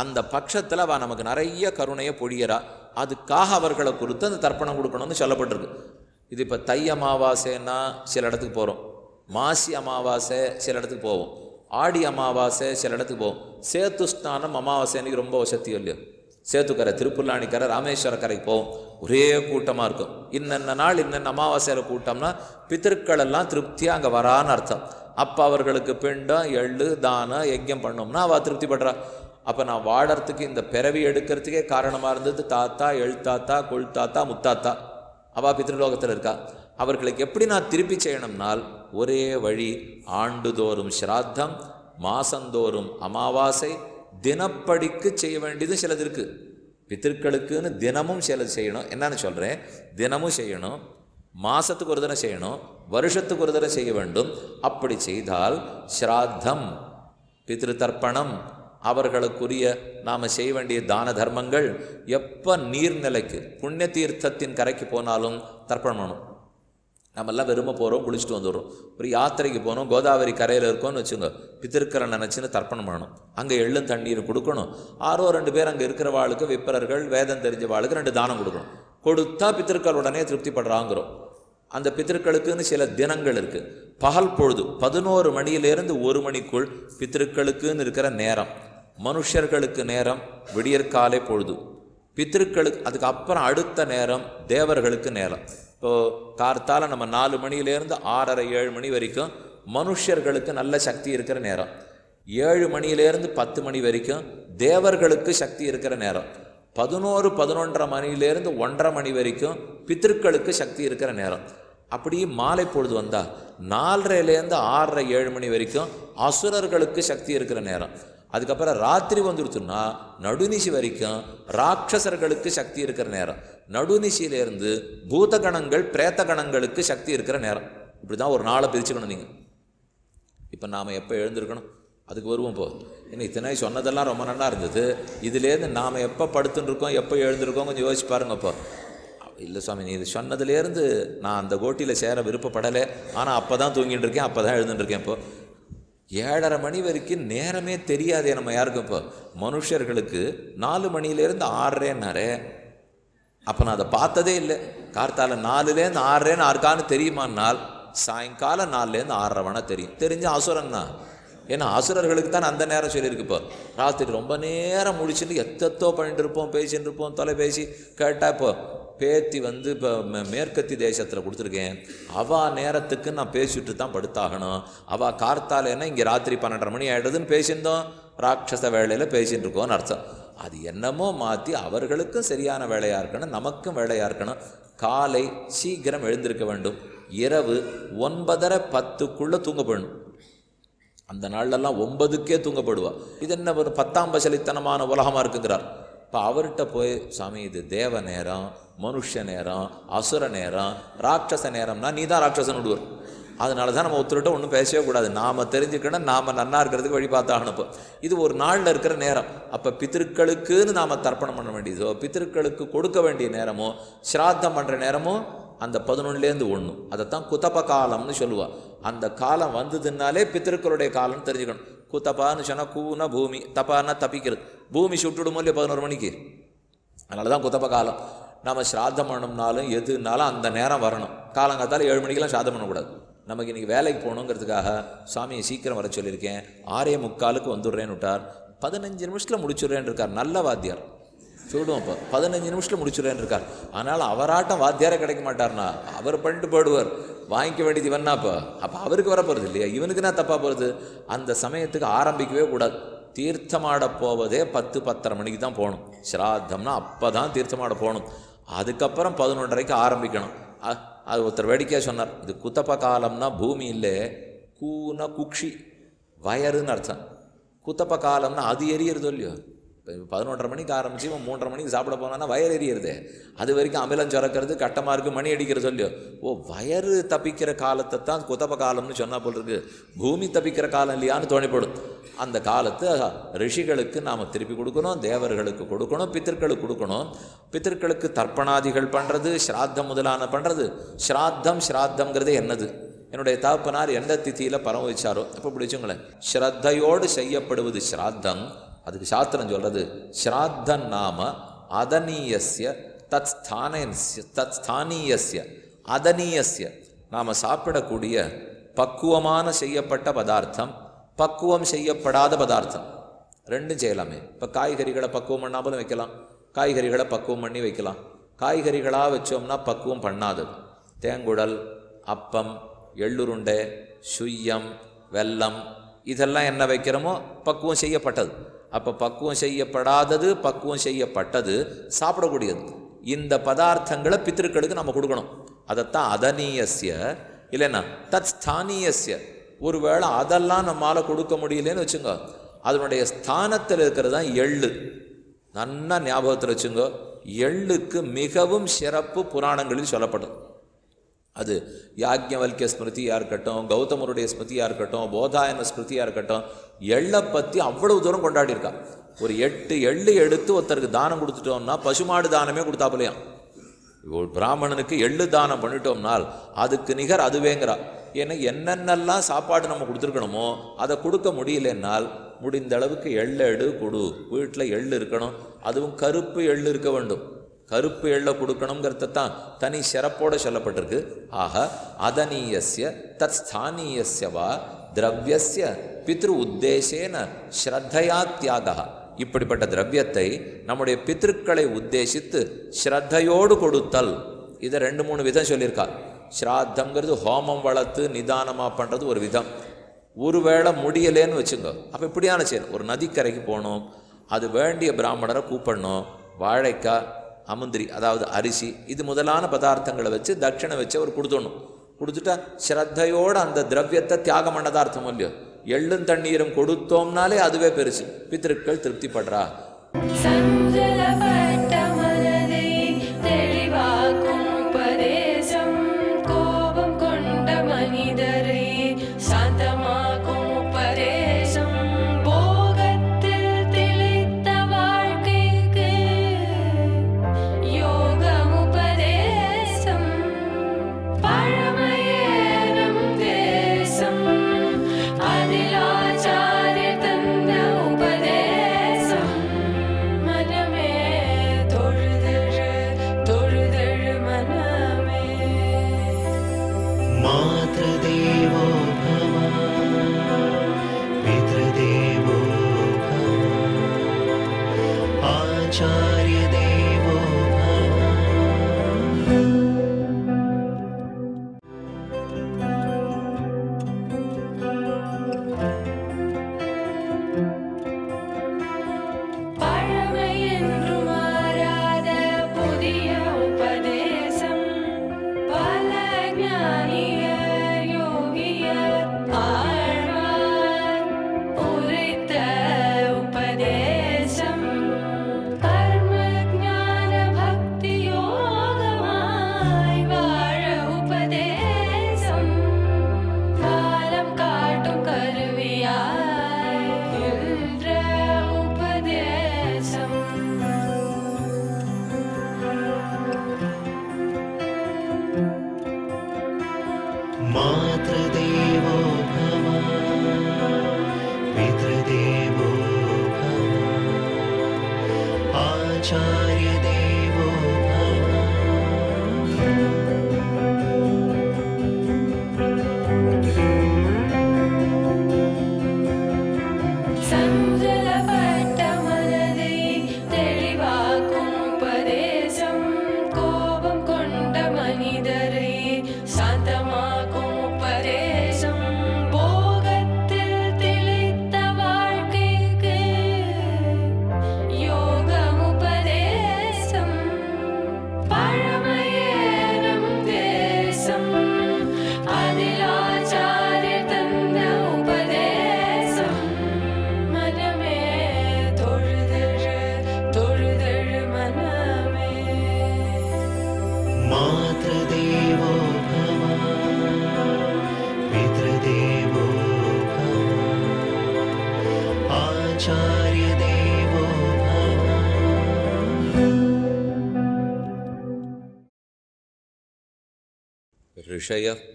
அந்த பட்சத்தில் அவள் நமக்கு நிறைய கருணையை பொழியறா அதுக்காக அவர்களை கொடுத்து அந்த தர்ப்பணம் கொடுக்கணும்னு சொல்லப்பட்டிருக்கு இது இப்போ தை சில இடத்துக்கு போகிறோம் மாசி அமாவாசை சில இடத்துக்கு போவோம் ஆடி அமாவாசை சில இடத்துக்கு போவோம் சேத்து ஸ்நானம் அமாவாசை ரொம்ப வசத்தி இல்லையோ சேத்துக்கரை திருப்புல்லாணிக்கரை ராமேஸ்வர கரைக்கு போவோம் ஒரே கூட்டமாக இருக்கும் இன்னென்ன நாள் இன்னென்ன அமாவாசையில் கூட்டம்னா பித்தர்கள் எல்லாம் திருப்தியாக அங்கே வரான்னு அர்த்தம் அப்போ அவர்களுக்கு பிண்டம் எள்ளு தானம் யஜ்யம் பண்ணோம்னா அவள் திருப்தி படுறா அப்போ நான் வாழறதுக்கு இந்த பிறவி எடுக்கிறதுக்கே காரணமாக இருந்தது தாத்தா எழுத்தாத்தா கொழுத்தாத்தா முத்தாத்தா அவள் பித்ருலோகத்தில் இருக்கா அவர்களுக்கு எப்படி நான் திருப்பி செய்யணும்னால் ஒரே வழி ஆண்டுதோறும் ஸ்ராத்தம் மாசந்தோறும் அமாவாசை தினப்படிக்கு செய்ய வேண்டியது சிலது இருக்குது பித்திருக்களுக்குன்னு தினமும் சிலது செய்யணும் என்னன்னு சொல்கிறேன் தினமும் செய்யணும் மாதத்துக்கு ஒரு தடவை செய்யணும் வருஷத்துக்கு ஒரு தடவை செய்ய வேண்டும் அப்படி செய்தால் ஸ்ராத்தம் பித்திரு தர்ப்பணம் அவர்களுக்குரிய நாம் செய்ய வேண்டிய தான தர்மங்கள் எப்போ நீர்நிலைக்கு புண்ணிய தீர்த்தத்தின் கரைக்கு போனாலும் தர்ப்பணம் பண்ணணும் நம்மெல்லாம் வெறுமை போகிறோம் குளிச்சுட்டு வந்துடுறோம் ஒரு யாத்திரைக்கு போகிறோம் கோதாவரி கரையில் இருக்கோம்னு வச்சுங்க பித்திருக்கரை நினச்சின்னு தர்ப்பணம் பண்ணணும் அங்கே எள்ளும் தண்ணீர் கொடுக்கணும் ஆறோ ரெண்டு பேர் அங்கே இருக்கிற இருக்கிறவாளுக்கு விப்பரர்கள் வேதம் தெரிஞ்ச தெரிஞ்சவாளுக்கு ரெண்டு தானம் கொடுக்கணும் கொடுத்தா பித்திருக்கள் உடனே திருப்திப்படுறாங்கிறோம் அந்த பித்திருக்களுக்குன்னு சில தினங்கள் இருக்குது பகல் பொழுது பதினோரு மணியிலேருந்து ஒரு மணிக்குள் பித்திருக்களுக்குன்னு இருக்கிற நேரம் மனுஷர்களுக்கு நேரம் விடியற்காலை பொழுது பித்திருக்களுக்கு அதுக்கப்புறம் அடுத்த நேரம் தேவர்களுக்கு நேரம் இப்போது கார்த்தால் நம்ம நாலு மணியிலேருந்து ஆறரை ஏழு மணி வரைக்கும் மனுஷர்களுக்கு நல்ல சக்தி இருக்கிற நேரம் ஏழு மணியிலேருந்து பத்து மணி வரைக்கும் தேவர்களுக்கு சக்தி இருக்கிற நேரம் பதினோரு பதினொன்றரை மணியிலேருந்து ஒன்றரை மணி வரைக்கும் பித்திருக்களுக்கு சக்தி இருக்கிற நேரம் அப்படியே மாலை பொழுது வந்தால் நாலரைலேருந்து ஆறரை ஏழு மணி வரைக்கும் அசுரர்களுக்கு சக்தி இருக்கிற நேரம் அதுக்கப்புறம் ராத்திரி வந்துருச்சுன்னா நடுநிசி வரைக்கும் ராட்சசர்களுக்கு சக்தி இருக்கிற நேரம் நடுநிசியிலேருந்து பூத கணங்கள் பிரேத்த கணங்களுக்கு சக்தி இருக்கிற நேரம் இப்படி தான் ஒரு நாளை பிரிச்சுக்கணும் நீங்கள் இப்போ நாம் எப்போ எழுந்திருக்கணும் அதுக்கு வருவோம் போ ஏன்னா இத்தனை சொன்னதெல்லாம் ரொம்ப நல்லா இருந்தது இதுலேருந்து நாம் எப்போ படுத்துன்னு இருக்கோம் எப்போ எழுந்திருக்கோம் கொஞ்சம் யோசிச்சு பாருங்க இப்போ இல்லை சுவாமி நீ இது சொன்னதுலேருந்து நான் அந்த கோட்டியில் சேர விருப்பப்படலை ஆனால் அப்போ தான் தூங்கிட்டு இருக்கேன் அப்போ தான் எழுந்துட்டுருக்கேன் இப்போ ஏழரை மணி வரைக்கும் நேரமே தெரியாதே நம்ம யாருக்கும் இப்போ மனுஷர்களுக்கு நாலு மணிலேருந்து ஆறுறேன்னாரு அப்போ நான் அதை பார்த்ததே இல்லை கார்த்தால நாலுலேருந்து ஆறுறேன்னு ஆறுக்கானு தெரியுமான்னால் சாயங்காலம் நாலுலேருந்து ஆறுறவனா தெரியும் தெரிஞ்ச அசுரன் தான் ஏன்னா அசுரர்களுக்கு தான் அந்த நேரம் சொல்லியிருக்கு இப்போ ராத்திரி ரொம்ப நேரம் முடிச்சுட்டு எத்தத்தோ பண்ணிட்டு இருப்போம் பேசிட்டு இருப்போம் தொலைபேசி கேட்டால் இப்போ பேத்தி வந்து இப்போ மேற்கத்தி தேசத்தில் கொடுத்துருக்கேன் அவள் நேரத்துக்கு நான் பேசிட்டு தான் படுத்தாகணும் அவள் கார்த்தாலேன்னா இங்கே ராத்திரி பன்னெண்டரை மணி ஆகிடுதுன்னு பேசியிருந்தோம் ராட்சச வேலையில் பேசிகிட்டு இருக்கோன்னு அர்த்தம் அது என்னமோ மாற்றி அவர்களுக்கும் சரியான வேலையாக இருக்கணும் நமக்கும் வேலையாக இருக்கணும் காலை சீக்கிரம் எழுந்திருக்க வேண்டும் இரவு ஒன்பதரை பத்துக்குள்ளே தூங்க அந்த நாள்லெல்லாம் ஒன்பதுக்கே தூங்கப்படுவா இது என்ன ஒரு பத்தாம் பசலித்தனமான உலகமாக இருக்குங்கிறார் இப்போ அவர்கிட்ட போய் சாமி இது தேவ நேரம் மனுஷ நேரம் அசுர நேரம் ராட்சச நேரம்னா நீ தான் ராட்சசன் விடுவார் அதனால தான் நம்ம ஒத்துருட்ட ஒன்றும் பேசவே கூடாது நாம் தெரிஞ்சுக்கணும் நாம் நன்னா இருக்கிறதுக்கு வழி பார்த்தா அனுப்பும் இது ஒரு நாளில் இருக்கிற நேரம் அப்போ பித்திருக்களுக்குன்னு நாம் தர்ப்பணம் பண்ண வேண்டியதோ பித்திருக்களுக்கு கொடுக்க வேண்டிய நேரமோ சிராத்தம் பண்ணுற நேரமோ அந்த பதினொன்னுலேருந்து ஒன்று அதைத்தான் குத்தப்ப காலம்னு சொல்லுவாள் அந்த காலம் வந்ததுனாலே பித்திருக்களுடைய காலம்னு தெரிஞ்சுக்கணும் குத்தப்பான்னு சொன்னால் கூனா பூமி தப்பான்னா தப்பிக்கிறது பூமி சுட்டுடுமோ இல்லையா பதினோரு மணிக்கு அதனால தான் குத்தப்ப காலம் நம்ம சிராதம் பண்ணோம்னாலும் எதுனாலும் அந்த நேரம் வரணும் காலங்காத்தால் ஏழு மணிக்கெல்லாம் சாதம் பண்ணக்கூடாது நமக்கு இன்றைக்கி வேலைக்கு போகணுங்கிறதுக்காக சாமியை சீக்கிரம் வர சொல்லியிருக்கேன் ஆறே முக்காலுக்கு வந்துடுறேன்னு விட்டார் பதினஞ்சு நிமிஷத்தில் முடிச்சுடுறேன்னு இருக்கார் நல்ல வாத்தியார் சொல்லுவோம் இப்போ பதினஞ்சு நிமிஷத்தில் முடிச்சுடுறேன்னு இருக்கார் அதனால் அவராட்டம் வாத்தியாரே கிடைக்க மாட்டார்னா அவர் பண்ணிட்டு போடுவார் வாங்கிக்க வேண்டியது இவன்னா அப்போ அவருக்கு வர போகிறது இல்லையா இவனுக்கு என்ன தப்பாக போகிறது அந்த சமயத்துக்கு ஆரம்பிக்கவே கூடாது தீர்த்தமாட போவதே பத்து பத்தரை மணிக்கு தான் போகணும் ஸ்ராத்தம்னா அப்போ தான் தீர்த்தமாட போகணும் அதுக்கப்புறம் பதினொன்றரைக்கு ஆரம்பிக்கணும் அது ஒருத்தர் வேடிக்கையாக சொன்னார் இது குத்தப்ப காலம்னா இல்லை கூன குக்ஷி வயறுன்னு அர்த்தம் குத்தப்ப காலம்னா அது எரியறதோ இல்லையோ பதினொன்றரை மணிக்கு ஆரம்பித்து இவன் மூன்றரை மணிக்கு சாப்பிட போனான்னா வயர் எரியறது அது வரைக்கும் அமிலம் சுரக்கிறது கட்டமாக இருக்குது மணி அடிக்கிற சொல்லியோ ஓ வயறு தப்பிக்கிற காலத்தை தான் குதப காலம்னு சொன்னால் போல் இருக்குது பூமி தப்பிக்கிற காலம் இல்லையான்னு தோணிப்படும் அந்த காலத்தை ரிஷிகளுக்கு நாம் திருப்பி கொடுக்கணும் தேவர்களுக்கு கொடுக்கணும் பித்தர்களுக்கு கொடுக்கணும் பித்தர்களுக்கு தர்ப்பணாதிகள் பண்ணுறது ஸ்ராத்தம் முதலான பண்ணுறது ஸ்ராத்தம் ஸ்ராத்தங்கிறது என்னது என்னுடைய தகப்பனார் எந்த திதியில் பரம வச்சாரோ இப்போ பிடிச்சுங்களேன் ஸ்ரத்தையோடு செய்யப்படுவது ஸ்ராத்தம் அதுக்கு சாஸ்திரம் சொல்கிறது ஸ்ராத்த நாம அதனீயஸ்ய தத் ஸ்தானஸ்ய அதனீயஸ்ய நாம் சாப்பிடக்கூடிய பக்குவமான செய்யப்பட்ட பதார்த்தம் பக்குவம் செய்யப்படாத பதார்த்தம் ரெண்டும் செய்யலாமே இப்போ காய்கறிகளை பக்குவம் பண்ணாமலும் வைக்கலாம் காய்கறிகளை பக்குவம் பண்ணி வைக்கலாம் காய்கறிகளாக வச்சோம்னா பக்குவம் பண்ணாதது தேங்குடல் அப்பம் எள்ளுருண்டை சுய்யம் வெல்லம் இதெல்லாம் என்ன வைக்கிறோமோ பக்குவம் செய்யப்பட்டது அப்போ பக்குவம் செய்யப்படாதது பக்குவம் செய்யப்பட்டது சாப்பிடக்கூடியது இந்த பதார்த்தங்களை பித்திருக்களுக்கு நம்ம கொடுக்கணும் அதைத்தான் அதனீயசிய இல்லைன்னா தத் ஸ்தானீயசிய ஒருவேளை அதெல்லாம் நம்மளால் கொடுக்க முடியலன்னு வச்சுங்க அதனுடைய ஸ்தானத்தில் இருக்கிறது தான் எள்ளு நன்னா ஞாபகத்தில் வச்சுங்க எள்ளுக்கு மிகவும் சிறப்பு புராணங்களில் சொல்லப்படும் அது யாக்ஞவல்கிய ஸ்மிருதியாக இருக்கட்டும் கௌதமருடைய ஸ்மிருதியாக இருக்கட்டும் போதாயன ஸ்மிருதியாக இருக்கட்டும் எள்ளை பற்றி அவ்வளவு தூரம் கொண்டாடியிருக்கா ஒரு எட்டு எள்ளு எடுத்து ஒருத்தருக்கு தானம் கொடுத்துட்டோம்னா பசுமாடு தானமே கொடுத்தாப்பிலையாம் ஒரு பிராமணனுக்கு எள்ளு தானம் பண்ணிட்டோம்னால் அதுக்கு நிகர் அதுவேங்கிறா ஏன்னா என்னென்னலாம் சாப்பாடு நம்ம கொடுத்துருக்கணுமோ அதை கொடுக்க முடியலன்னால் முடிந்த அளவுக்கு எள்ளு எடு கொடு வீட்டில் எள்ளு இருக்கணும் அதுவும் கருப்பு எள்ளு இருக்க வேண்டும் கருப்பு எள்ள கொடுக்கணுங்கிறது தான் தனி சிறப்போடு சொல்லப்பட்டிருக்கு ஆக அதனீயஸ்ய தத் ஸ்தானீயஸ்ய திரவியஸ்ய பித்ரு உத்தேசேன ஸ்ரத்தையா தியாக இப்படிப்பட்ட திரவியத்தை நம்முடைய பித்திருக்களை உத்தேசித்து ஸ்ரத்தையோடு கொடுத்தல் இதை ரெண்டு மூணு விதம் சொல்லியிருக்கா ஸ்ராத்தங்கிறது ஹோமம் வளர்த்து நிதானமாக பண்ணுறது ஒரு விதம் ஒருவேளை முடியலேன்னு வச்சுங்க அப்போ இப்படியான செயல் ஒரு நதிக்கரைக்கு போகணும் அது வேண்டிய பிராமணரை கூப்பிடணும் வாழைக்காய் அமுந்திரி அதாவது அரிசி இது முதலான பதார்த்தங்களை வச்சு தட்சிணை வச்சு அவர் கொடுத்துடணும் கொடுத்துட்டா ஸ்ரத்தையோடு அந்த திரவியத்தை தியாகம் பண்ணதாக அர்த்தம் இல்லையோ எள்ளும் தண்ணீரும் கொடுத்தோம்னாலே அதுவே பெருசு பித்திருக்கள் திருப்திப்படுறா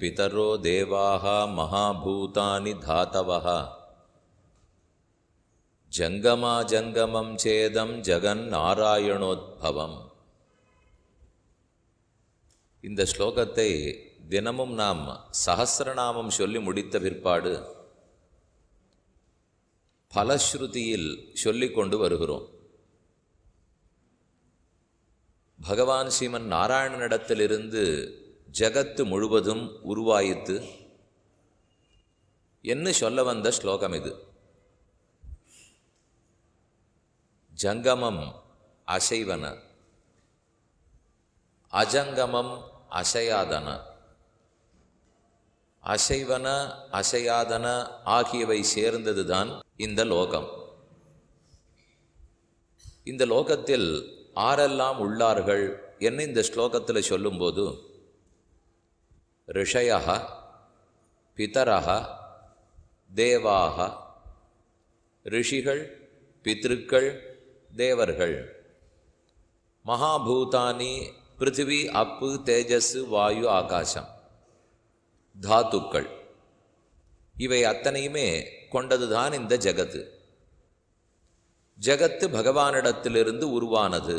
பிதரோ தேவாக மகாபூதானி தாத்தவஹ ஜங்கமா ஜங்கமம் சேதம் ஜகன் நாராயணோத்பவம் இந்த ஸ்லோகத்தை தினமும் நாம் சகசிரநாமம் சொல்லி முடித்த பிற்பாடு பலஸ்ருதியில் சொல்லிக்கொண்டு வருகிறோம் பகவான் ஸ்ரீமன் நாராயணனிடத்திலிருந்து ஜகத்து முழுவதும் உருவாயித்து என்ன சொல்ல வந்த ஸ்லோகம் இது ஜங்கமம் அசைவன அஜங்கமம் அசையாதன அசைவன அசையாதன ஆகியவை சேர்ந்ததுதான் இந்த லோகம் இந்த லோகத்தில் ஆரெல்லாம் உள்ளார்கள் என்ன இந்த ஸ்லோகத்தில் சொல்லும்போது ரிஷய பிதரக தேவாக ரிஷிகள் பித்திருக்கள் தேவர்கள் மகாபூதானி பிருத்திவி அப்பு தேஜஸ் வாயு ஆகாசம் தாத்துக்கள் இவை அத்தனையுமே கொண்டதுதான் இந்த ஜகத்து ஜகத்து பகவானிடத்திலிருந்து உருவானது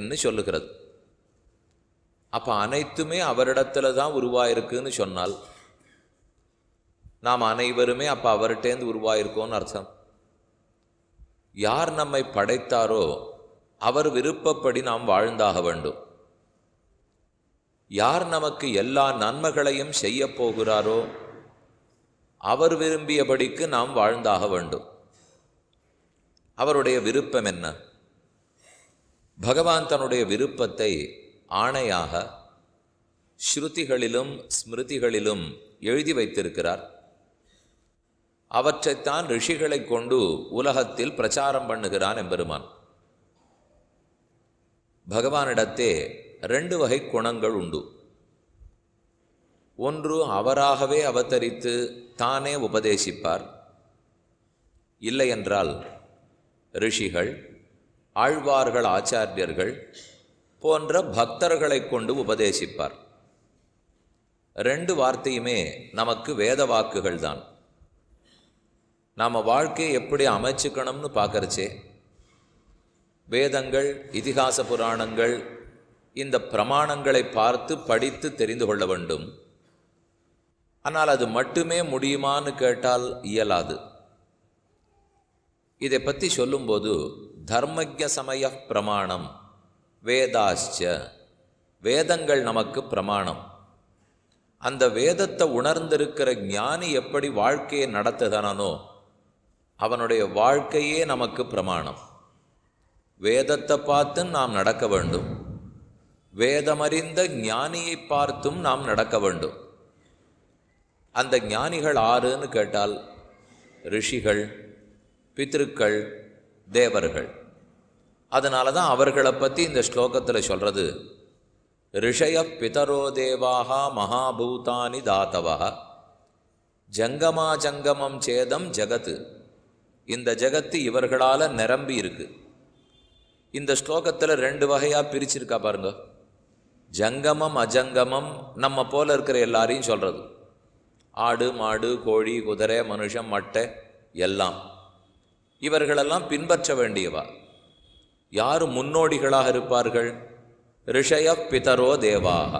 என்று சொல்லுகிறது அப்போ அனைத்துமே அவரிடத்துல தான் உருவாயிருக்குன்னு சொன்னால் நாம் அனைவருமே அப்போ அவர்கிட்டேருந்து உருவாயிருக்கோன்னு அர்த்தம் யார் நம்மை படைத்தாரோ அவர் விருப்பப்படி நாம் வாழ்ந்தாக வேண்டும் யார் நமக்கு எல்லா நன்மைகளையும் செய்ய போகிறாரோ அவர் விரும்பியபடிக்கு நாம் வாழ்ந்தாக வேண்டும் அவருடைய விருப்பம் என்ன பகவான் தன்னுடைய விருப்பத்தை ஆணையாக ஸ்ருதிகளிலும் ஸ்மிருதிகளிலும் எழுதி வைத்திருக்கிறார் அவற்றைத்தான் ரிஷிகளை கொண்டு உலகத்தில் பிரச்சாரம் பண்ணுகிறான் எம்பெருமான் பகவானிடத்தே ரெண்டு வகை குணங்கள் உண்டு ஒன்று அவராகவே அவதரித்து தானே உபதேசிப்பார் இல்லையென்றால் ரிஷிகள் ஆழ்வார்கள் ஆச்சாரியர்கள் போன்ற பக்தர்களை கொண்டு உபதேசிப்பார் ரெண்டு வார்த்தையுமே நமக்கு வேத வாக்குகள் தான் நாம் வாழ்க்கையை எப்படி அமைச்சுக்கணும்னு பார்க்கறச்சே வேதங்கள் இதிகாச புராணங்கள் இந்த பிரமாணங்களை பார்த்து படித்து தெரிந்து கொள்ள வேண்டும் ஆனால் அது மட்டுமே முடியுமான்னு கேட்டால் இயலாது இதை பற்றி சொல்லும்போது தர்மஜ சமய பிரமாணம் வேதாச்ச வேதங்கள் நமக்கு பிரமாணம் அந்த வேதத்தை உணர்ந்திருக்கிற ஞானி எப்படி வாழ்க்கையை நடத்துகிறானோ அவனுடைய வாழ்க்கையே நமக்கு பிரமாணம் வேதத்தை பார்த்தும் நாம் நடக்க வேண்டும் வேதமறிந்த ஞானியை பார்த்தும் நாம் நடக்க வேண்டும் அந்த ஞானிகள் ஆறுன்னு கேட்டால் ரிஷிகள் பித்திருக்கள் தேவர்கள் அதனால தான் அவர்களை பற்றி இந்த ஸ்லோகத்தில் சொல்கிறது ரிஷய பிதரோ தேவாக மகாபூதானி தாத்தவா ஜங்கமா ஜங்கமம் சேதம் ஜகத்து இந்த ஜகத்து இவர்களால் நிரம்பி இருக்கு இந்த ஸ்லோகத்தில் ரெண்டு வகையாக பிரிச்சிருக்கா பாருங்க ஜங்கமம் அஜங்கமம் நம்ம போல இருக்கிற எல்லாரையும் சொல்கிறது ஆடு மாடு கோழி குதிரை மனுஷம் மட்டை எல்லாம் இவர்களெல்லாம் பின்பற்ற வேண்டியவா யார் முன்னோடிகளாக இருப்பார்கள் ரிஷய பிதரோ தேவாக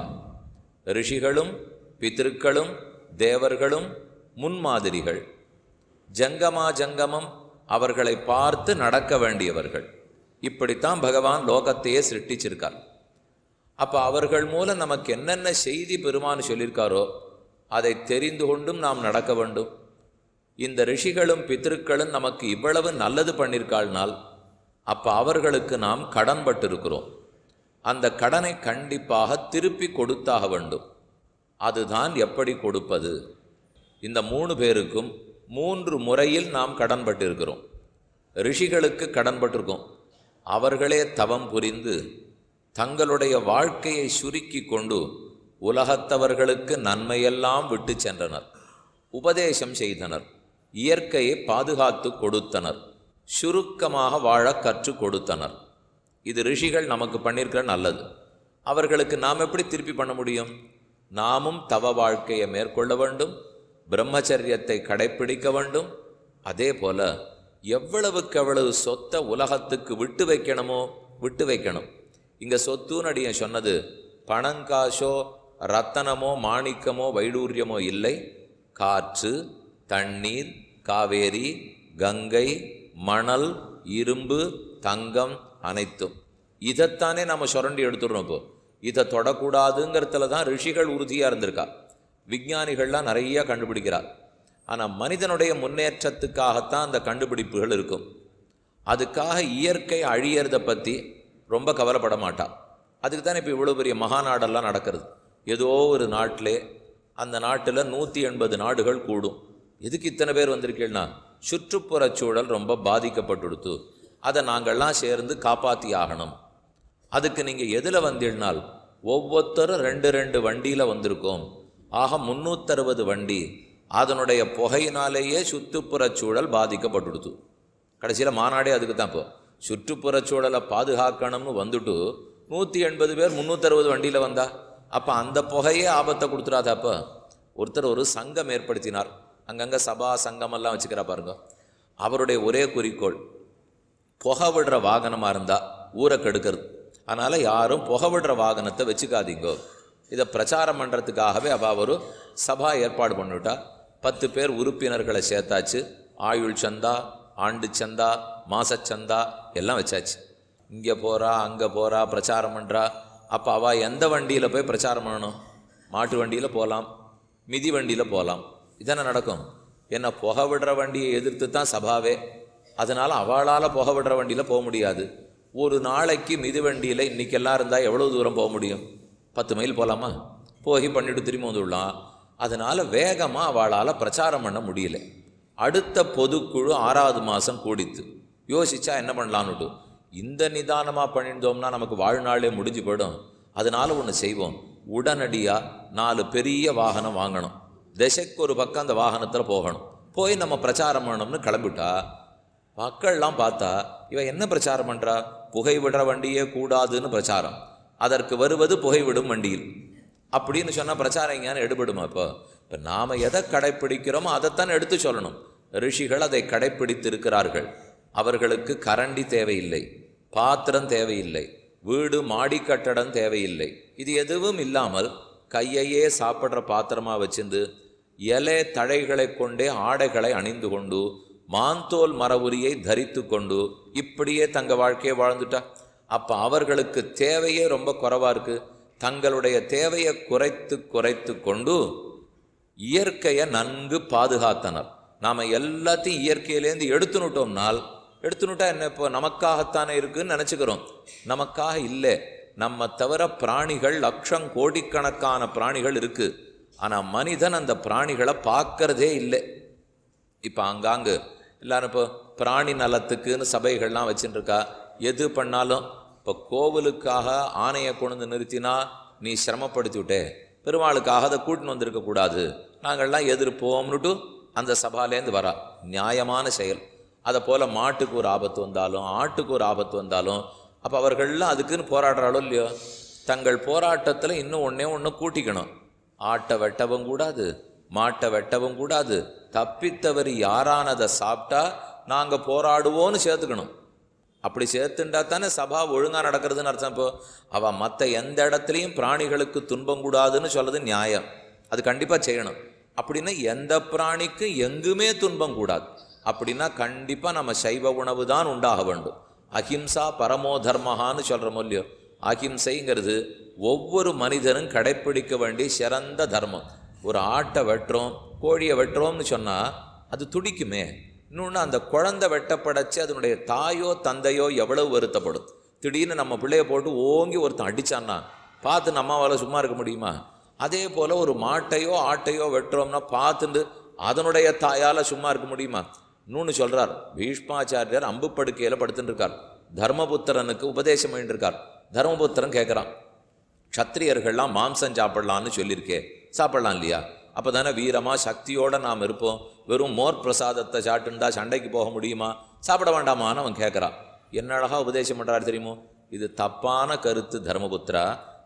ரிஷிகளும் பித்திருக்களும் தேவர்களும் முன்மாதிரிகள் ஜங்கமா ஜங்கமம் அவர்களை பார்த்து நடக்க வேண்டியவர்கள் இப்படித்தான் பகவான் லோகத்தையே சிருஷ்டிச்சிருக்கார் அப்போ அவர்கள் மூலம் நமக்கு என்னென்ன செய்தி பெருமான் சொல்லியிருக்காரோ அதை தெரிந்து கொண்டும் நாம் நடக்க வேண்டும் இந்த ரிஷிகளும் பித்திருக்களும் நமக்கு இவ்வளவு நல்லது பண்ணியிருக்காள்னால் அப்போ அவர்களுக்கு நாம் கடன் பட்டிருக்கிறோம் அந்த கடனை கண்டிப்பாக திருப்பி கொடுத்தாக வேண்டும் அதுதான் எப்படி கொடுப்பது இந்த மூணு பேருக்கும் மூன்று முறையில் நாம் கடன்பட்டிருக்கிறோம் ரிஷிகளுக்கு கடன்பட்டிருக்கோம் அவர்களே தவம் புரிந்து தங்களுடைய வாழ்க்கையை சுருக்கி கொண்டு உலகத்தவர்களுக்கு நன்மையெல்லாம் விட்டு சென்றனர் உபதேசம் செய்தனர் இயற்கையை பாதுகாத்து கொடுத்தனர் சுருக்கமாக வாழ கற்றுக் கொடுத்தனர் இது ரிஷிகள் நமக்கு பண்ணியிருக்கிற நல்லது அவர்களுக்கு நாம் எப்படி திருப்பி பண்ண முடியும் நாமும் தவ வாழ்க்கையை மேற்கொள்ள வேண்டும் பிரம்மச்சரியத்தை கடைப்பிடிக்க வேண்டும் அதே போல் எவ்வளவுக்கு எவ்வளவு சொத்தை உலகத்துக்கு விட்டு வைக்கணுமோ விட்டு வைக்கணும் இங்கே சொத்துன்னு சொன்னது பணங்காசோ ரத்தனமோ மாணிக்கமோ வைடூரியமோ இல்லை காற்று தண்ணீர் காவேரி கங்கை மணல் இரும்பு தங்கம் அனைத்தும் இதைத்தானே நம்ம சுரண்டி எடுத்துடுறோம் இப்போ இதை தொடக்கூடாதுங்கிறதுல தான் ரிஷிகள் உறுதியாக இருந்திருக்கா விஞ்ஞானிகள்லாம் நிறைய கண்டுபிடிக்கிறார் ஆனால் மனிதனுடைய முன்னேற்றத்துக்காகத்தான் அந்த கண்டுபிடிப்புகள் இருக்கும் அதுக்காக இயற்கை அழியறதை பற்றி ரொம்ப கவலைப்பட மாட்டாள் அதுக்கு தானே இப்போ இவ்வளோ பெரிய மகாநாடெல்லாம் நடக்கிறது ஏதோ ஒரு நாட்டிலே அந்த நாட்டில் நூற்றி எண்பது நாடுகள் கூடும் எதுக்கு இத்தனை பேர் வந்திருக்கேன்னா சுற்றுப்புற சூழல் ரொம்ப பாதிக்கப்பட்டுடுத்து அதை நாங்கள்லாம் சேர்ந்து காப்பாற்றி ஆகணும் அதுக்கு நீங்கள் எதில் வந்தீங்கனால் ஒவ்வொருத்தரும் ரெண்டு ரெண்டு வண்டியில் வந்திருக்கோம் ஆக முந்நூற்றறுபது வண்டி அதனுடைய புகையினாலேயே சுற்றுப்புற சூழல் பாதிக்கப்பட்டுடுத்து கடைசியில் மாநாடே அதுக்கு தான் இப்போ சுற்றுப்புற சூழலை பாதுகாக்கணும்னு வந்துட்டு நூற்றி எண்பது பேர் முந்நூற்றறுபது வண்டியில் வந்தா அப்போ அந்த புகையே ஆபத்தை கொடுத்துறாதா அப்போ ஒருத்தர் ஒரு சங்கம் ஏற்படுத்தினார் அங்கங்கே சபா சங்கமெல்லாம் வச்சுக்கிறா பாருங்க அவருடைய ஒரே குறிக்கோள் புகை விடுற வாகனமாக இருந்தால் ஊரை கெடுக்கிறது அதனால் யாரும் புகை விடுற வாகனத்தை வச்சுக்காதீங்கோ இதை பிரச்சாரம் பண்ணுறதுக்காகவே அவள் ஒரு சபா ஏற்பாடு பண்ணிவிட்டா பத்து பேர் உறுப்பினர்களை சேர்த்தாச்சு ஆயுள் சந்தா ஆண்டு சந்தா மாசச்சந்தா எல்லாம் வச்சாச்சு இங்கே போகிறா அங்கே போகிறா பிரச்சாரம் பண்ணுறா அப்போ அவள் எந்த வண்டியில் போய் பிரச்சாரம் பண்ணணும் மாட்டு வண்டியில் போகலாம் மிதி வண்டியில் போகலாம் இதென்ன நடக்கும் என்ன புக விடுற வண்டியை எதிர்த்து தான் சபாவே அதனால் அவளால் புக விடுற வண்டியில் போக முடியாது ஒரு நாளைக்கு வண்டியில் இன்றைக்கி எல்லாம் இருந்தால் எவ்வளோ தூரம் போக முடியும் பத்து மைல் போகலாமா போகி பண்ணிட்டு திரும்பி வந்துடலாம் அதனால் வேகமாக அவளால் பிரச்சாரம் பண்ண முடியல அடுத்த பொதுக்குழு ஆறாவது மாதம் கூடித்து யோசிச்சா என்ன பண்ணலான்னு இந்த நிதானமாக பண்ணியிருந்தோம்னா நமக்கு வாழ்நாளே முடிஞ்சு போயிடும் அதனால் ஒன்று செய்வோம் உடனடியாக நாலு பெரிய வாகனம் வாங்கணும் திசைக்கு ஒரு பக்கம் அந்த வாகனத்தில் போகணும் போய் நம்ம பிரச்சாரம் பண்ணணும்னு கிளம்பிட்டா மக்கள்லாம் பார்த்தா இவன் என்ன பிரச்சாரம் பண்ணுறா புகை விடுற வண்டியே கூடாதுன்னு பிரச்சாரம் அதற்கு வருவது புகை விடும் வண்டியில் அப்படின்னு சொன்னால் பிரச்சாரம் எங்கேயானு எடுபடுமா இப்போ இப்போ நாம் எதை கடைப்பிடிக்கிறோமோ அதைத்தான் எடுத்து சொல்லணும் ரிஷிகள் அதை கடைப்பிடித்திருக்கிறார்கள் அவர்களுக்கு கரண்டி தேவையில்லை பாத்திரம் தேவையில்லை வீடு மாடி கட்டடம் தேவையில்லை இது எதுவும் இல்லாமல் கையையே சாப்பிட்ற பாத்திரமாக வச்சிருந்து இலை தழைகளை கொண்டே ஆடைகளை அணிந்து கொண்டு மாந்தோல் மரவுரியை தரித்து கொண்டு இப்படியே தங்கள் வாழ்க்கையை வாழ்ந்துட்டா அப்போ அவர்களுக்கு தேவையே ரொம்ப குறைவாக இருக்குது தங்களுடைய தேவையை குறைத்து குறைத்து கொண்டு இயற்கையை நன்கு பாதுகாத்தனர் நாம் எல்லாத்தையும் இயற்கையிலேருந்து எடுத்துனுட்டோம்னால் எடுத்துனுட்டா என்ன இப்போ நமக்காகத்தானே இருக்குதுன்னு நினச்சிக்கிறோம் நமக்காக இல்லை நம்ம தவிர பிராணிகள் லட்சம் கோடிக்கணக்கான பிராணிகள் இருக்குது ஆனால் மனிதன் அந்த பிராணிகளை பார்க்கறதே இல்லை இப்போ அங்காங்கு எல்லாரும் இப்போ பிராணி நலத்துக்குன்னு சபைகள்லாம் வச்சுட்டுருக்கா எது பண்ணாலும் இப்போ கோவிலுக்காக ஆணையை கொண்டு நிறுத்தினா நீ சிரமப்படுத்திவிட்டே பெருமாளுக்காக அதை கூட்டின்னு வந்திருக்கக்கூடாது நாங்கள்லாம் எதிர்ப்போம்னுட்டு அந்த சபாலேருந்து வரா நியாயமான செயல் அதை போல் மாட்டுக்கு ஒரு ஆபத்து வந்தாலும் ஆட்டுக்கு ஒரு ஆபத்து வந்தாலும் அப்போ அவர்கள்லாம் அதுக்குன்னு போராடுறாளோ இல்லையோ தங்கள் போராட்டத்தில் இன்னும் ஒன்றே ஒன்று கூட்டிக்கணும் ஆட்டை வெட்டவும் கூடாது மாட்டை வெட்டவும் கூடாது தப்பித்தவர் யாரானதை சாப்பிட்டா நாங்கள் போராடுவோன்னு சேர்த்துக்கணும் அப்படி சேர்த்துண்டா தானே சபா ஒழுங்காக நடக்கிறதுன்னு அர்த்தம் இப்போ அவள் மற்ற எந்த இடத்துலையும் பிராணிகளுக்கு துன்பம் கூடாதுன்னு சொல்கிறது நியாயம் அது கண்டிப்பாக செய்யணும் அப்படின்னா எந்த பிராணிக்கும் எங்குமே துன்பம் கூடாது அப்படின்னா கண்டிப்பாக நம்ம சைவ உணவு தான் உண்டாக வேண்டும் அஹிம்சா பரமோ தர்மஹான்னு சொல்கிற மொழியோ அகிம்சைங்கிறது ஒவ்வொரு மனிதனும் கடைப்பிடிக்க வேண்டிய சிறந்த தர்மம் ஒரு ஆட்டை வெட்டுறோம் கோழியை வெட்டுறோம்னு சொன்னால் அது துடிக்குமே இன்னொன்று அந்த குழந்தை வெட்டப்படைச்சு அதனுடைய தாயோ தந்தையோ எவ்வளவு வருத்தப்படும் திடீர்னு நம்ம பிள்ளைய போட்டு ஓங்கி ஒருத்தன் அடித்தான்னா பார்த்து நம்மாவால் சும்மா இருக்க முடியுமா அதே போல் ஒரு மாட்டையோ ஆட்டையோ வெட்டுறோம்னா பார்த்துட்டு அதனுடைய தாயால் சும்மா இருக்க முடியுமா இன்னொன்று சொல்கிறார் பீஷ்மாச்சாரியார் அம்பு படுக்கையில் படுத்துட்டு இருக்கார் தர்மபுத்திரனுக்கு உபதேசம் பண்ணிட்டு இருக்கார் தர்மபுத்திரன் கேட்குறான் க்ஷத்திரியர்கள்லாம் மாம்சம் சாப்பிட்லான்னு சொல்லியிருக்கே சாப்பிட்லாம் இல்லையா அப்போ தானே வீரமாக சக்தியோடு நாம் இருப்போம் வெறும் மோர் பிரசாதத்தை சாட்டுண்டா சண்டைக்கு போக முடியுமா சாப்பிட வேண்டாமான்னு அவன் கேட்குறான் என்ன அழகாக உபதேசம் பண்ணுறாரு தெரியுமோ இது தப்பான கருத்து தர்மபுத்திரா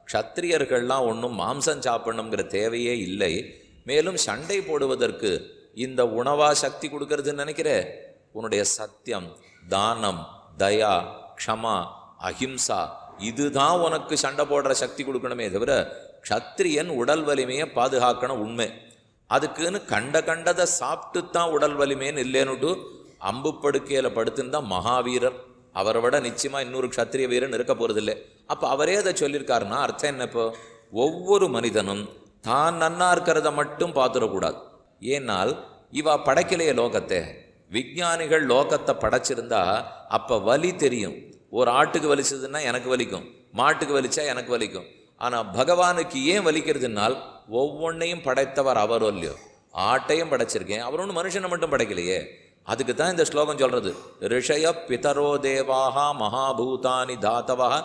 க்ஷத்திரியர்கள்லாம் ஒன்றும் மாம்சம் சாப்பிடணுங்கிற தேவையே இல்லை மேலும் சண்டை போடுவதற்கு இந்த உணவா சக்தி கொடுக்கறதுன்னு நினைக்கிற உன்னுடைய சத்தியம் தானம் தயா க்ஷமா அஹிம்சா இதுதான் உனக்கு சண்டை போடுற சக்தி கொடுக்கணுமே தவிர க்ஷத்திரியன் உடல் வலிமையை பாதுகாக்கணும் உண்மை அதுக்குன்னு கண்ட கண்டதை சாப்பிட்டு தான் உடல் வலிமைன்னு இல்லைன்னுட்டு அம்பு படுக்கையில் படுத்துன்னு தான் மகாவீரர் அவரை விட நிச்சயமாக இன்னொரு க்ஷத்திரிய வீரன் இருக்க போகிறதில்லை அப்போ அவரே அதை சொல்லியிருக்காருன்னா அர்த்தம் என்னப்போ ஒவ்வொரு மனிதனும் தான் நன்னா இருக்கிறத மட்டும் பார்த்துடக்கூடாது ஏனால் இவா படைக்கலையே லோகத்தை விஞ்ஞானிகள் லோகத்தை படைச்சிருந்தா அப்போ வலி தெரியும் ஒரு ஆட்டுக்கு வலிச்சதுன்னா எனக்கு வலிக்கும் மாட்டுக்கு வலிச்சா எனக்கு வலிக்கும் ஆனால் பகவானுக்கு ஏன் வலிக்கிறதுனால் ஒவ்வொன்றையும் படைத்தவர் அவரோ இல்லையோ ஆட்டையும் படைச்சிருக்கேன் அவர் மனுஷனை மட்டும் படைக்கலையே அதுக்கு தான் இந்த ஸ்லோகம் சொல்கிறது ரிஷய பிதரோ தேவாக மகாபூதானி தாத்தவாக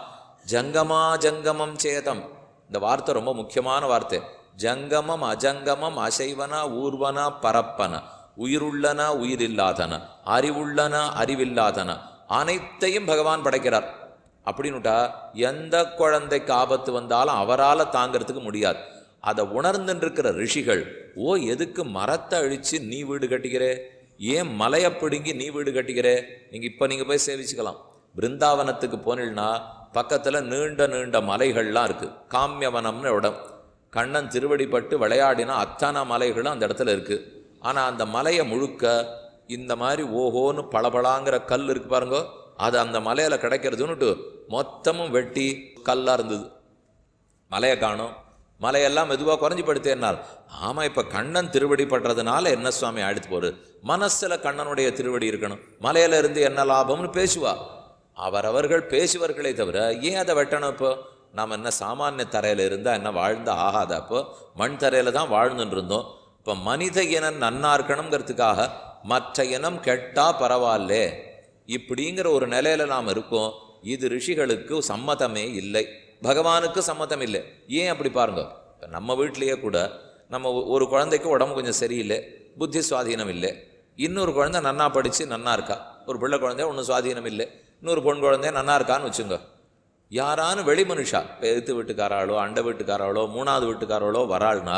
ஜங்கமா ஜங்கமம் சேதம் இந்த வார்த்தை ரொம்ப முக்கியமான வார்த்தை ஜங்கமம் அஜங்கமம் அசைவனா ஊர்வனா பரப்பன உயிருள்ளன உயிரில்லாதன அறிவுள்ளன அறிவில்லாதன அனைத்தையும் பகவான் படைக்கிறார் அப்படின்னுட்டா எந்த குழந்தைக்கு ஆபத்து வந்தாலும் அவரால் தாங்கிறதுக்கு முடியாது அதை உணர்ந்துட்டுருக்கிற ரிஷிகள் ஓ எதுக்கு மரத்தை அழித்து நீ வீடு கட்டிக்கிறே ஏன் மலையை பிடுங்கி நீ வீடு கட்டிக்கிறே நீங்கள் இப்போ நீங்கள் போய் சேவிச்சுக்கலாம் பிருந்தாவனத்துக்கு போனீங்கன்னா பக்கத்தில் நீண்ட நீண்ட மலைகள்லாம் இருக்குது காமியவனம்னு இடம் கண்ணன் திருவடிப்பட்டு விளையாடினா அத்தனை மலைகளும் அந்த இடத்துல இருக்குது ஆனால் அந்த மலையை முழுக்க இந்த மாதிரி ஓஹோன்னு பளபளாங்கிற கல் இருக்கு பாருங்க அது அந்த மலையில் கிடைக்கிறதுன்னுட்டு மொத்தமும் வெட்டி கல்லாக இருந்தது மலையை காணும் மலையெல்லாம் மெதுவாக குறைஞ்சி படுத்தேனால் ஆமாம் இப்போ கண்ணன் திருவடி படுறதுனால என்ன சுவாமி அடித்து போகிறது மனசில் கண்ணனுடைய திருவடி இருக்கணும் மலையில இருந்து என்ன லாபம்னு பேசுவா அவரவர்கள் பேசுவார்களே தவிர ஏன் அதை வெட்டணும் இப்போ நாம் என்ன சாமானிய தரையில் இருந்தால் என்ன வாழ்ந்த ஆகாதா அப்போ மண் தரையில் தான் வாழ்ந்துட்டு இருந்தோம் இப்போ மனித இனம் நன்னா இருக்கணுங்கிறதுக்காக மற்ற இனம் கெட்டால் பரவாயில்ல இப்படிங்கிற ஒரு நிலையில நாம் இருக்கோம் இது ரிஷிகளுக்கு சம்மதமே இல்லை பகவானுக்கு சம்மதம் இல்லை ஏன் அப்படி பாருங்க நம்ம வீட்லேயே கூட நம்ம ஒரு குழந்தைக்கு உடம்பு கொஞ்சம் சரியில்லை புத்தி சுவாதீனம் இல்லை இன்னொரு குழந்தை நன்னா படித்து நன்னா இருக்கா ஒரு பிள்ளை குழந்தை ஒன்றும் சுவாதீனம் இல்லை இன்னொரு பொன் குழந்தைய நன்னா இருக்கான்னு வச்சுங்க யாரானு வெளி மனுஷா எழுத்து வீட்டுக்காராளோ அண்டை வீட்டுக்காராளோ மூணாவது வீட்டுக்காராளோ வராள்னா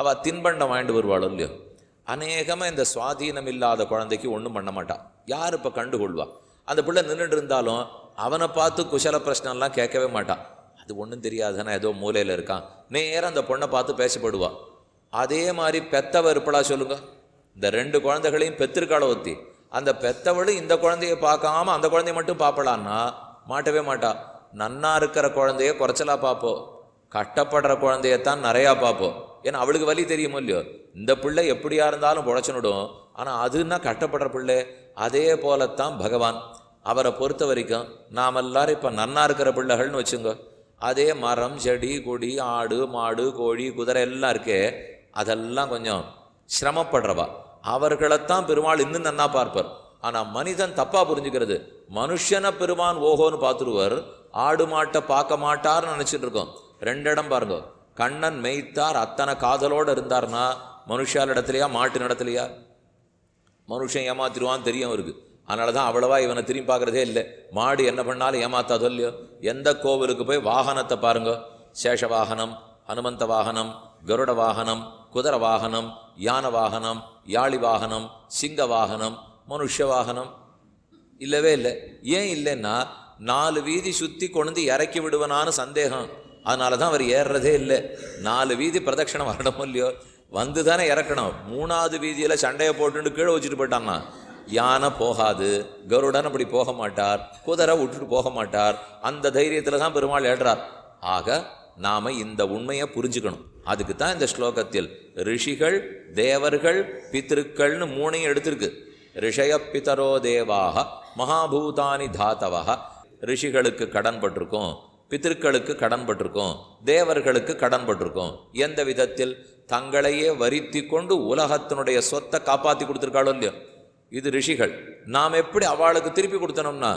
அவள் தின்பண்டம் வாங்கிட்டு வருவாளோ இல்லையோ அநேகமாக இந்த சுவாதீனம் இல்லாத குழந்தைக்கு ஒன்றும் பண்ண மாட்டான் யார் இப்போ கண்டுகொள்வா அந்த பிள்ளை நின்றுட்டு இருந்தாலும் அவனை பார்த்து குஷல பிரச்சனைலாம் கேட்கவே மாட்டான் அது ஒன்றும் தெரியாதுன்னா ஏதோ மூலையில் இருக்கான் நேரம் அந்த பொண்ணை பார்த்து பேசப்படுவான் அதே மாதிரி பெத்தவ இருப்பலா சொல்லுங்க இந்த ரெண்டு குழந்தைகளையும் பெத்திருக்கால ஒத்தி அந்த பெத்தவளும் இந்த குழந்தைய பார்க்காம அந்த குழந்தைய மட்டும் பார்ப்பலான்னா மாட்டவே மாட்டா நன்னா இருக்கிற குழந்தைய குறைச்சலா பார்ப்போம் கட்டப்படுற குழந்தையத்தான் நிறையா பார்ப்போம் ஏன்னா அவளுக்கு வலி தெரியுமோ இல்லையோ இந்த பிள்ளை எப்படியா இருந்தாலும் புழைச்சனுடும் ஆனால் அதுன்னா கட்டப்படுற பிள்ளை அதே போலத்தான் பகவான் அவரை பொறுத்த வரைக்கும் நாம் எல்லாரும் இப்போ நன்னா இருக்கிற பிள்ளைகள்னு வச்சுங்க அதே மரம் செடி கொடி ஆடு மாடு கோழி குதிரை எல்லாம் இருக்கே அதெல்லாம் கொஞ்சம் சிரமப்படுறவா அவர்களைத்தான் பெருமாள் இன்னும் நன்னா பார்ப்பார் ஆனால் மனிதன் தப்பாக புரிஞ்சுக்கிறது மனுஷனை பெருமான் ஓஹோன்னு பார்த்துருவார் ஆடு மாட்டை பார்க்க மாட்டார்னு நினச்சிட்டு இருக்கோம் ரெண்டு இடம் பாருங்க கண்ணன் மெய்த்தார் அத்தனை காதலோடு இருந்தார்னா மனுஷால் இடத்துலையா மாட்டு நடத்துலையா மனுஷன் ஏமாத்திடுவான்னு தெரியும் அவருக்கு அதனால தான் அவ்வளவா இவனை திரும்பி பார்க்குறதே இல்லை மாடு என்ன பண்ணாலும் ஏமாத்தாதோ இல்லையோ எந்த கோவிலுக்கு போய் வாகனத்தை பாருங்க சேஷ வாகனம் ஹனுமந்த வாகனம் கருட வாகனம் குதிர வாகனம் யான வாகனம் யாழி வாகனம் சிங்க வாகனம் மனுஷ வாகனம் இல்லவே இல்லை ஏன் இல்லைன்னா நாலு வீதி சுற்றி கொண்டு இறக்கி விடுவனான்னு சந்தேகம் அதனால தான் அவர் ஏறுறதே இல்லை நாலு வீதி பிரதட்சணம் வரணுமோ இல்லையோ வந்து தானே இறக்கணும் மூணாவது வீதியில் சண்டையை போட்டுட்டு கீழே வச்சுட்டு போயிட்டாங்க யானை போகாது கருடன் அப்படி போக மாட்டார் குதிரை விட்டுட்டு போக மாட்டார் அந்த தைரியத்தில் தான் பெருமாள் ஏடுறார் ஆக நாம் இந்த உண்மையை புரிஞ்சுக்கணும் அதுக்கு தான் இந்த ஸ்லோகத்தில் ரிஷிகள் தேவர்கள் பித்திருக்கள்னு மூணையும் எடுத்திருக்கு ரிஷய பிதரோ தேவாக மகாபூதானி தாத்தவாக ரிஷிகளுக்கு கடன் பட்டிருக்கோம் பித்திருக்களுக்கு கடன்பட்டிருக்கோம் தேவர்களுக்கு கடன்பட்டிருக்கோம் எந்த விதத்தில் தங்களையே வரித்தி கொண்டு உலகத்தினுடைய சொத்தை காப்பாற்றி கொடுத்துருக்காளோ இல்லையோ இது ரிஷிகள் நாம் எப்படி அவளுக்கு திருப்பி கொடுத்தனோம்னா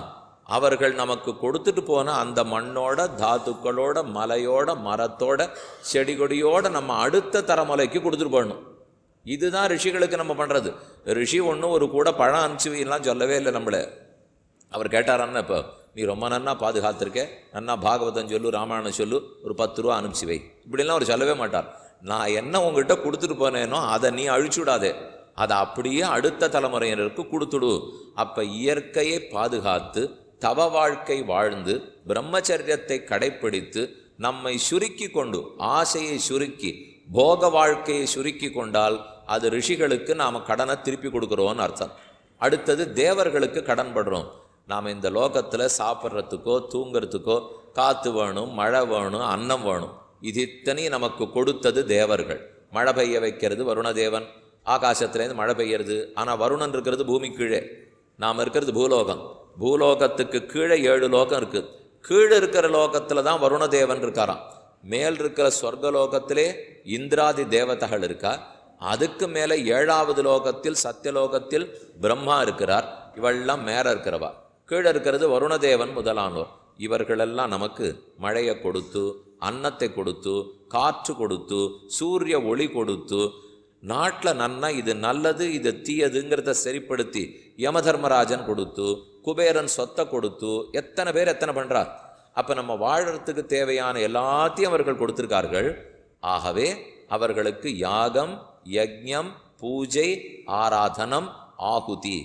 அவர்கள் நமக்கு கொடுத்துட்டு போன அந்த மண்ணோட தாத்துக்களோட மலையோட மரத்தோட செடி கொடியோட நம்ம அடுத்த தரமலைக்கு கொடுத்துட்டு போகணும் இதுதான் ரிஷிகளுக்கு நம்ம பண்ணுறது ரிஷி ஒன்றும் ஒரு கூட பழம் அனுப்பிச்சுலாம் சொல்லவே இல்லை நம்மளை அவர் கேட்டாரான்னு இப்போ நீ ரொம்ப நன்னா பாதுகாத்திருக்க நன்னா பாகவதம் சொல்லு ராமாயணம் சொல்லு ஒரு பத்து ரூபா அனுப்பிச்சி வை இப்படிலாம் அவர் சொல்லவே மாட்டார் நான் என்ன உங்ககிட்ட கொடுத்துட்டு போனேனோ அதை நீ அழிச்சு அதை அப்படியே அடுத்த தலைமுறையினருக்கு கொடுத்துடு அப்போ இயற்கையை பாதுகாத்து தவ வாழ்க்கை வாழ்ந்து பிரம்மச்சரியத்தை கடைப்பிடித்து நம்மை சுருக்கி கொண்டு ஆசையை சுருக்கி போக வாழ்க்கையை சுருக்கி கொண்டால் அது ரிஷிகளுக்கு நாம் கடனை திருப்பி கொடுக்குறோன்னு அர்த்தம் அடுத்தது தேவர்களுக்கு கடன் படுறோம் நாம் இந்த லோகத்தில் சாப்பிட்றதுக்கோ தூங்கிறதுக்கோ காற்று வேணும் மழை வேணும் அன்னம் வேணும் இது இத்தனையும் நமக்கு கொடுத்தது தேவர்கள் மழை பெய்ய வைக்கிறது வருணதேவன் ஆகாசத்துலேருந்து மழை பெய்யறது ஆனால் வருணன் இருக்கிறது பூமி கீழே நாம் இருக்கிறது பூலோகம் பூலோகத்துக்கு கீழே ஏழு லோகம் இருக்குது கீழே இருக்கிற லோகத்தில் தான் வருணதேவன் இருக்காராம் மேல் இருக்கிற சொர்க்கலோகத்திலே இந்திராதி தேவதகள் இருக்கா அதுக்கு மேலே ஏழாவது லோகத்தில் சத்தியலோகத்தில் பிரம்மா இருக்கிறார் இவெல்லாம் மேலே இருக்கிறவா கீழே இருக்கிறது வருணதேவன் முதலானோர் இவர்களெல்லாம் நமக்கு மழையை கொடுத்து அன்னத்தை கொடுத்து காற்று கொடுத்து சூரிய ஒளி கொடுத்து நாட்டில் நன்னா இது நல்லது இது தீயதுங்கிறத சரிப்படுத்தி யமதர்மராஜன் கொடுத்து குபேரன் சொத்தை கொடுத்து எத்தனை பேர் எத்தனை பண்ணுறார் அப்போ நம்ம வாழறதுக்கு தேவையான எல்லாத்தையும் அவர்கள் கொடுத்துருக்கார்கள் ஆகவே அவர்களுக்கு யாகம் யஜ்யம் பூஜை ஆராதனம் ஆகுதி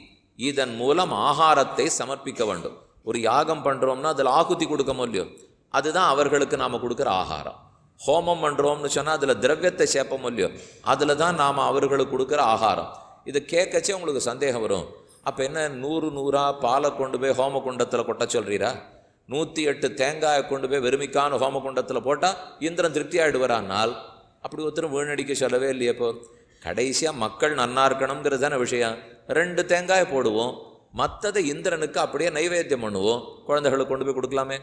இதன் மூலம் ஆகாரத்தை சமர்ப்பிக்க வேண்டும் ஒரு யாகம் பண்ணுறோம்னா அதில் ஆகுதி கொடுக்க முடியும் அதுதான் அவர்களுக்கு நாம் கொடுக்குற ஆகாரம் ஹோமம் பண்ணுறோம்னு சொன்னால் அதில் திரவியத்தை சேர்ப்ப முடியும் அதில் தான் நாம் அவர்களுக்கு கொடுக்குற ஆகாரம் இதை கேட்கச்சே உங்களுக்கு சந்தேகம் வரும் அப்போ என்ன நூறு நூறாக பாலை கொண்டு போய் ஹோம குண்டத்தில் கொட்ட சொல்கிறீரா நூற்றி எட்டு தேங்காயை கொண்டு போய் வெறுமிக்கான ஹோம குண்டத்தில் போட்டால் இந்திரன் திருப்தி ஆகிடுவாரானால் அப்படி ஒருத்தரும் வீணடிக்க சொல்லவே இல்லையே கடைசியாக மக்கள் நன்னா இருக்கணுங்கிறது தானே விஷயம் ரெண்டு தேங்காய் போடுவோம் மற்றதை இந்திரனுக்கு அப்படியே நைவேத்தியம் பண்ணுவோம் குழந்தைகளுக்கு கொண்டு போய் கொடுக்கலாமே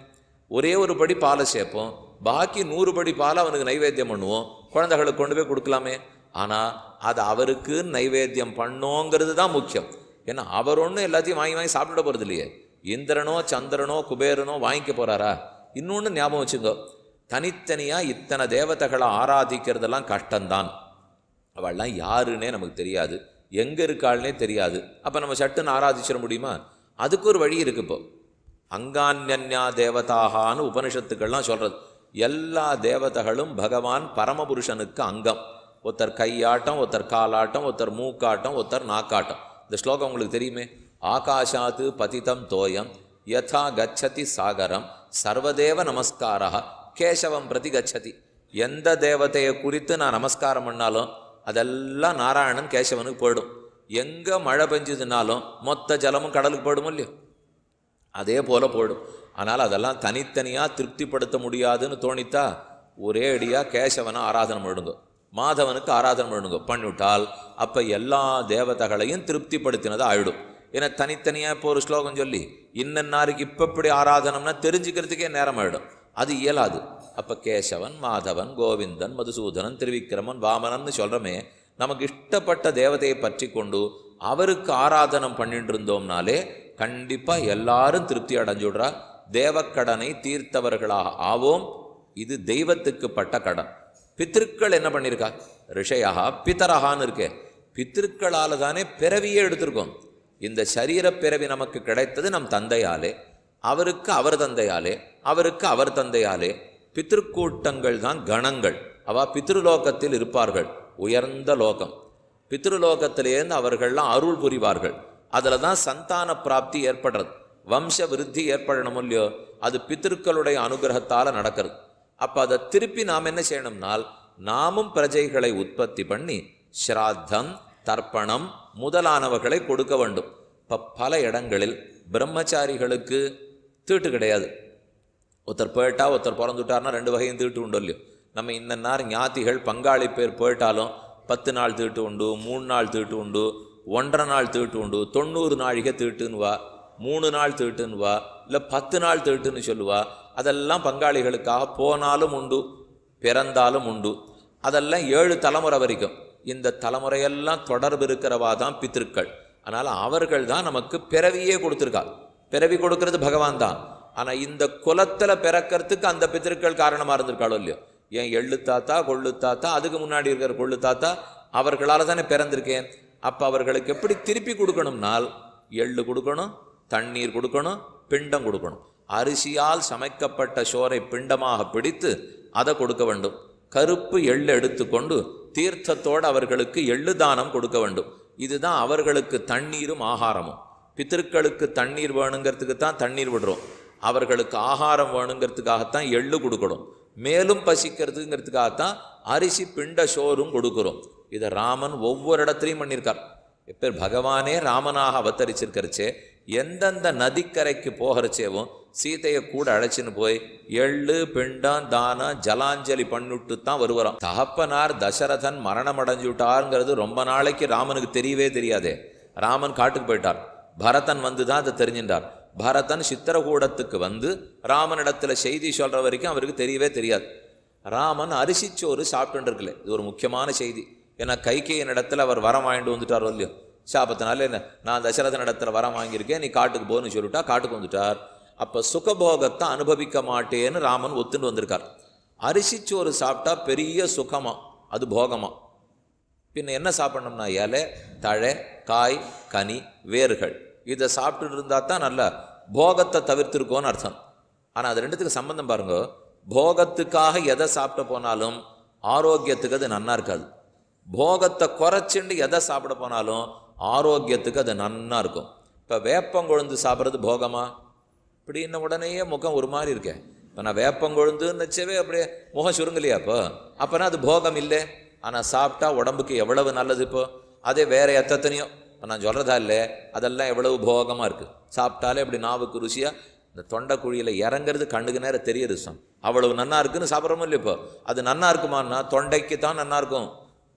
ஒரே ஒரு படி பாலை சேர்ப்போம் பாக்கி நூறு படி பாலை அவனுக்கு நைவேத்தியம் பண்ணுவோம் குழந்தைகளுக்கு கொண்டு போய் கொடுக்கலாமே ஆனால் அது அவருக்கு நைவேத்தியம் பண்ணோங்கிறது தான் முக்கியம் ஏன்னா அவர் ஒன்று எல்லாத்தையும் வாங்கி வாங்கி சாப்பிட போகிறது இல்லையே இந்திரனோ சந்திரனோ குபேரனோ வாங்கிக்க போகிறாரா இன்னொன்று ஞாபகம் வச்சுங்கோ தனித்தனியாக இத்தனை தேவதைகளை ஆராதிக்கிறதெல்லாம் கஷ்டம்தான் அவள்லாம் யாருன்னே நமக்கு தெரியாது எங்கே இருக்காள்னே தெரியாது அப்போ நம்ம சட்டுன்னு ஆராதிச்சிட முடியுமா அதுக்கு ஒரு வழி இருக்குது இப்போ அங்கான்யா தேவதாகான்னு உபனிஷத்துக்கள்லாம் சொல்கிறது எல்லா தேவதைகளும் பகவான் பரமபுருஷனுக்கு அங்கம் ஒருத்தர் கையாட்டம் ஒருத்தர் காலாட்டம் ஒருத்தர் மூக்காட்டம் ஒருத்தர் நாக்காட்டம் இந்த ஸ்லோகம் உங்களுக்கு தெரியுமே ஆகாஷாத்து பதித்தம் தோயம் யதா கச்சதி சாகரம் சர்வதேவ நமஸ்காரா கேசவம் பிரதி கச்சதி எந்த தேவதையை குறித்து நான் நமஸ்காரம் பண்ணாலும் அதெல்லாம் நாராயணன் கேசவனுக்கு போயிடும் எங்கே மழை பெஞ்சதுனாலும் மொத்த ஜலமும் கடலுக்கு போயிடும் இல்லையோ அதே போல் போயிடும் ஆனால் அதெல்லாம் தனித்தனியாக திருப்திப்படுத்த முடியாதுன்னு தோணித்தா ஒரே அடியாக கேசவனை ஆராதனை பண்ணுங்க மாதவனுக்கு ஆராதனை பண்ணுங்க பண்ணிவிட்டால் அப்போ எல்லா தேவதைகளையும் திருப்திப்படுத்தினதாக ஆயிடும் ஏன்னா தனித்தனியாக இப்போ ஒரு ஸ்லோகம் சொல்லி இன்னன்னாருக்கு இப்போ இப்படி ஆராதனம்னா தெரிஞ்சுக்கிறதுக்கே நேரம் ஆகிடும் அது இயலாது அப்போ கேசவன் மாதவன் கோவிந்தன் மதுசூதனன் திருவிக்கிரமன் வாமனன் சொல்கிறோமே நமக்கு இஷ்டப்பட்ட தேவதையை பற்றி கொண்டு அவருக்கு ஆராதனம் பண்ணிட்டு இருந்தோம்னாலே கண்டிப்பாக எல்லாரும் திருப்தி அடைஞ்சுடுறா தேவக்கடனை தீர்த்தவர்களாக ஆவோம் இது தெய்வத்துக்கு பட்ட கடன் பித்திருக்கள் என்ன பண்ணியிருக்கா ரிஷையாக பித்தரகான்னு இருக்கே பித்திருக்களால் தானே பிறவியே எடுத்திருக்கோம் இந்த சரீர பிறவி நமக்கு கிடைத்தது நம் தந்தையாலே அவருக்கு அவர் தந்தையாலே அவருக்கு அவர் தந்தையாலே பித்திருக்கூட்டங்கள் தான் கணங்கள் அவா பித்ருலோகத்தில் இருப்பார்கள் உயர்ந்த லோகம் பித்ருலோகத்திலேருந்து அவர்கள்லாம் அருள் புரிவார்கள் அதில் தான் சந்தான பிராப்தி ஏற்படுறது வம்ச விருத்தி ஏற்படணும் இல்லையோ அது பித்திருக்களுடைய அனுகிரகத்தால் நடக்கிறது அப்போ அதை திருப்பி நாம் என்ன செய்யணும்னால் நாமும் பிரஜைகளை உற்பத்தி பண்ணி ஸ்ராத்தம் தர்ப்பணம் முதலானவர்களை கொடுக்க வேண்டும் இப்போ பல இடங்களில் பிரம்மச்சாரிகளுக்கு தீட்டு கிடையாது ஒருத்தர் போயிட்டா ஒருத்தர் பிறந்துட்டார்னா ரெண்டு வகையும் தீட்டு உண்டு இல்லையோ நம்ம இந்த நேரம் ஞாத்திகள் பங்காளி பேர் போயிட்டாலும் பத்து நாள் தீட்டு உண்டு மூணு நாள் தீட்டு உண்டு ஒன்றரை நாள் தீட்டு உண்டு தொண்ணூறு நாழிகை தீட்டுன்னு வா மூணு நாள் தீட்டுன்னு வா இல்லை பத்து நாள் தீட்டுன்னு சொல்லுவா அதெல்லாம் பங்காளிகளுக்காக போனாலும் உண்டு பிறந்தாலும் உண்டு அதெல்லாம் ஏழு தலைமுறை வரைக்கும் இந்த தலைமுறையெல்லாம் தொடர்பு இருக்கிறவா தான் பித்திருக்கள் அதனால் அவர்கள் தான் நமக்கு பிறவியே கொடுத்துருக்கா பிறவி கொடுக்கறது பகவான் தான் ஆனால் இந்த குலத்தில் பிறக்கிறதுக்கு அந்த பித்திருக்கள் காரணமாக இருந்திருக்காளோ இல்லையோ ஏன் எள்ளு தாத்தா கொள்ளு தாத்தா அதுக்கு முன்னாடி இருக்கிற கொள்ளு தாத்தா அவர்களால் தானே பிறந்திருக்கேன் அப்போ அவர்களுக்கு எப்படி திருப்பி கொடுக்கணும்னால் எள்ளு கொடுக்கணும் தண்ணீர் கொடுக்கணும் பிண்டம் கொடுக்கணும் அரிசியால் சமைக்கப்பட்ட சோரை பிண்டமாக பிடித்து அதை கொடுக்க வேண்டும் கருப்பு எள்ளு எடுத்துக்கொண்டு தீர்த்தத்தோடு அவர்களுக்கு எள்ளு தானம் கொடுக்க வேண்டும் இதுதான் அவர்களுக்கு தண்ணீரும் ஆகாரமும் பித்திருக்களுக்கு தண்ணீர் வேணுங்கிறதுக்கு தான் தண்ணீர் விடுறோம் அவர்களுக்கு ஆகாரம் வேணுங்கிறதுக்காகத்தான் எள்ளு கொடுக்கணும் மேலும் பசிக்கிறதுங்கிறதுக்காகத்தான் அரிசி பிண்ட சோறும் கொடுக்குறோம் இதை ராமன் ஒவ்வொரு இடத்துலையும் பண்ணியிருக்கார் இப்போ பகவானே ராமனாக அவதரிச்சிருக்கிறச்சே எந்தெந்த நதிக்கரைக்கு போகிறச்சேவும் சீதையை கூட அழைச்சின்னு போய் எள்ளு பிண்டம் தானம் ஜலாஞ்சலி பண்ணிட்டு தான் வருவாராம் தகப்பனார் தசரதன் மரணம் அடைஞ்சுட்டாருங்கிறது ரொம்ப நாளைக்கு ராமனுக்கு தெரியவே தெரியாதே ராமன் காட்டுக்கு போயிட்டார் பரதன் வந்து தான் அதை தெரிஞ்சின்றார் பரதன் சித்திரகூடத்துக்கு வந்து ராமனிடத்தில் செய்தி சொல்கிற வரைக்கும் அவருக்கு தெரியவே தெரியாது ராமன் அரிசிச்சோறு சாப்பிட்டு இது ஒரு முக்கியமான செய்தி ஏன்னா கைகையின் இடத்துல அவர் வரம் வாங்கிட்டு வந்துட்டாரோ இல்லையோ சாபத்தினால என்ன நான் தசரதன் இடத்துல வரம் வாங்கியிருக்கேன் நீ காட்டுக்கு போன்னு சொல்லிட்டா காட்டுக்கு வந்துட்டார் அப்போ சுகபோகத்தை அனுபவிக்க மாட்டேன்னு ராமன் ஒத்துண்டு வந்திருக்கார் அரிசிச்சோறு சாப்பிட்டா பெரிய சுகமா அது போகமா பின்ன என்ன சாப்பிடணும்னா இலை தழை காய் கனி வேர்கள் இதை சாப்பிட்டுட்டு இருந்தால் தான் நல்லா போகத்தை தவிர்த்துருக்கோன்னு அர்த்தம் ஆனால் அது ரெண்டுத்துக்கு சம்பந்தம் பாருங்க போகத்துக்காக எதை சாப்பிட போனாலும் ஆரோக்கியத்துக்கு அது நன்னா இருக்காது போகத்தை குறைச்சிண்டு எதை சாப்பிட போனாலும் ஆரோக்கியத்துக்கு அது நன்னா இருக்கும் இப்போ வேப்பங்கொழுந்து சாப்பிட்றது போகமா இப்படின்ன உடனேயே முகம் ஒரு மாதிரி இருக்கேன் இப்போ நான் வேப்பங்கொழுந்துன்னு வச்சவே அப்படியே முகம் சுருங்கலையா இப்போ அப்போனா அது போகம் இல்லை ஆனால் சாப்பிட்டா உடம்புக்கு எவ்வளவு நல்லது இப்போ அதே வேற எத்தனையும் இப்போ நான் சொல்கிறதா இல்லை அதெல்லாம் எவ்வளவு போகமாக இருக்குது சாப்பிட்டாலே இப்படி நாவுக்கு ருசியாக இந்த தொண்டை குழியில் இறங்குறது கண்ணுக்கு நேரம் தெரியுது சாம் அவ்வளவு நல்லா இருக்குன்னு சாப்பிட்றமோ இல்லை இப்போ அது நல்லா இருக்குமான்னா தொண்டைக்கு தான் நல்லா இருக்கும்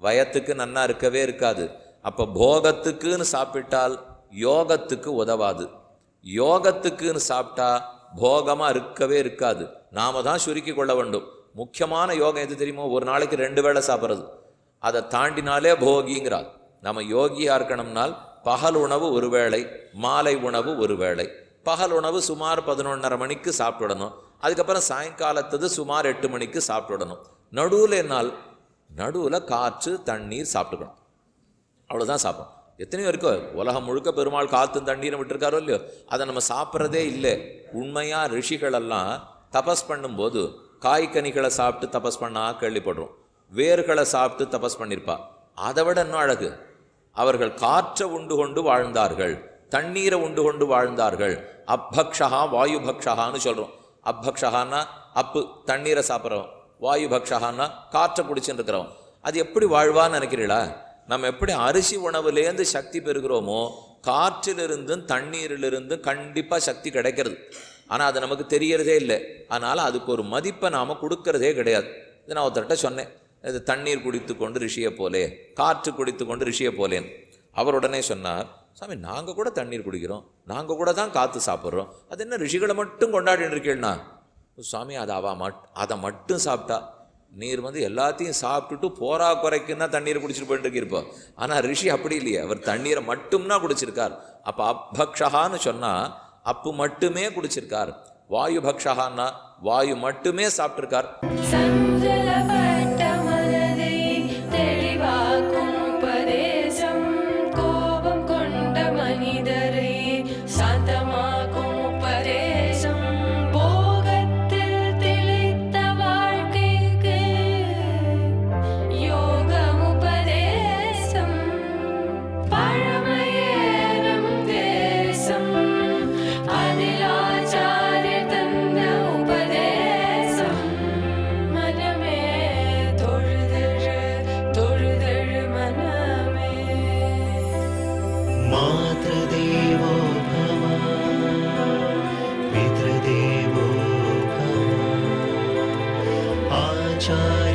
வயத்துக்கு நல்லா இருக்கவே இருக்காது அப்போ போகத்துக்குன்னு சாப்பிட்டால் யோகத்துக்கு உதவாது யோகத்துக்குன்னு சாப்பிட்டா போகமாக இருக்கவே இருக்காது நாம தான் சுருக்கி கொள்ள வேண்டும் முக்கியமான யோகம் எது தெரியுமோ ஒரு நாளைக்கு ரெண்டு வேளை சாப்பிட்றது அதை தாண்டினாலே போகிங்கிறாள் நம்ம யோகியாக இருக்கணும்னால் பகல் உணவு ஒரு வேளை மாலை உணவு ஒரு வேளை பகல் உணவு சுமார் பதினொன்றரை மணிக்கு சாப்பிட்டுடணும் அதுக்கப்புறம் சாயங்காலத்தது சுமார் எட்டு மணிக்கு சாப்பிட்டுடணும் நடுவில் என்னால் நடுவில் காற்று தண்ணீர் சாப்பிட்டுக்கணும் அவ்வளோதான் சாப்பிடும் எத்தனையோ இருக்கோ உலகம் முழுக்க பெருமாள் காற்று தண்ணீரும் விட்டுருக்காரோ இல்லையோ அதை நம்ம சாப்பிட்றதே இல்லை உண்மையாக ரிஷிகளெல்லாம் தபஸ் பண்ணும்போது காய்கனிகளை சாப்பிட்டு தபஸ் பண்ணா கேள்விப்படுறோம் வேர்களை சாப்பிட்டு தபஸ் பண்ணியிருப்பா அதை விட இன்னும் அழகு அவர்கள் காற்றை உண்டு கொண்டு வாழ்ந்தார்கள் தண்ணீரை உண்டு கொண்டு வாழ்ந்தார்கள் அப்பக்ஷகா வாயு பக்ஷகான்னு சொல்கிறோம் அப்பக்ஷகான்னா அப்பு தண்ணீரை சாப்பிட்றோம் வாயு பக்ஷகான்னா காற்றை பிடிச்சின்னு இருக்கிறோம் அது எப்படி வாழ்வான்னு நினைக்கிறீங்களா நம்ம எப்படி அரிசி உணவுலேருந்து சக்தி பெறுகிறோமோ காற்றிலிருந்தும் தண்ணீரிலிருந்தும் கண்டிப்பாக சக்தி கிடைக்கிறது ஆனால் அது நமக்கு தெரியறதே இல்லை அதனால் அதுக்கு ஒரு மதிப்பை நாம் கொடுக்கறதே கிடையாது இது நான் ஒருத்தர்கிட்ட சொன்னேன் இது தண்ணீர் குடித்து கொண்டு ரிஷியை போலே காற்று குடித்து கொண்டு ரிஷியை போலேன் அவருடனே சொன்னார் சாமி நாங்கள் கூட தண்ணீர் குடிக்கிறோம் நாங்கள் கூட தான் காற்று சாப்பிட்றோம் அது என்ன ரிஷிகளை மட்டும் கொண்டாடின்னு இருக்கேன்னா சாமி அதை அவா மட் அதை மட்டும் சாப்பிட்டா நீர் வந்து எல்லாத்தையும் சாப்பிட்டுட்டு போரா குறைக்குன்னா தண்ணீரை குடிச்சிட்டு போயிட்டு இருக்கிருப்போ ஆனால் ரிஷி அப்படி இல்லையே அவர் தண்ணீரை மட்டும்னா குடிச்சிருக்கார் அப்போ அப்பக்ஷகான்னு சொன்னால் அப்பு மட்டுமே குடிச்சிருக்கார் வாயு பக்ஷகான்னா வாயு மட்டுமே சாப்பிட்டுருக்கார் 这。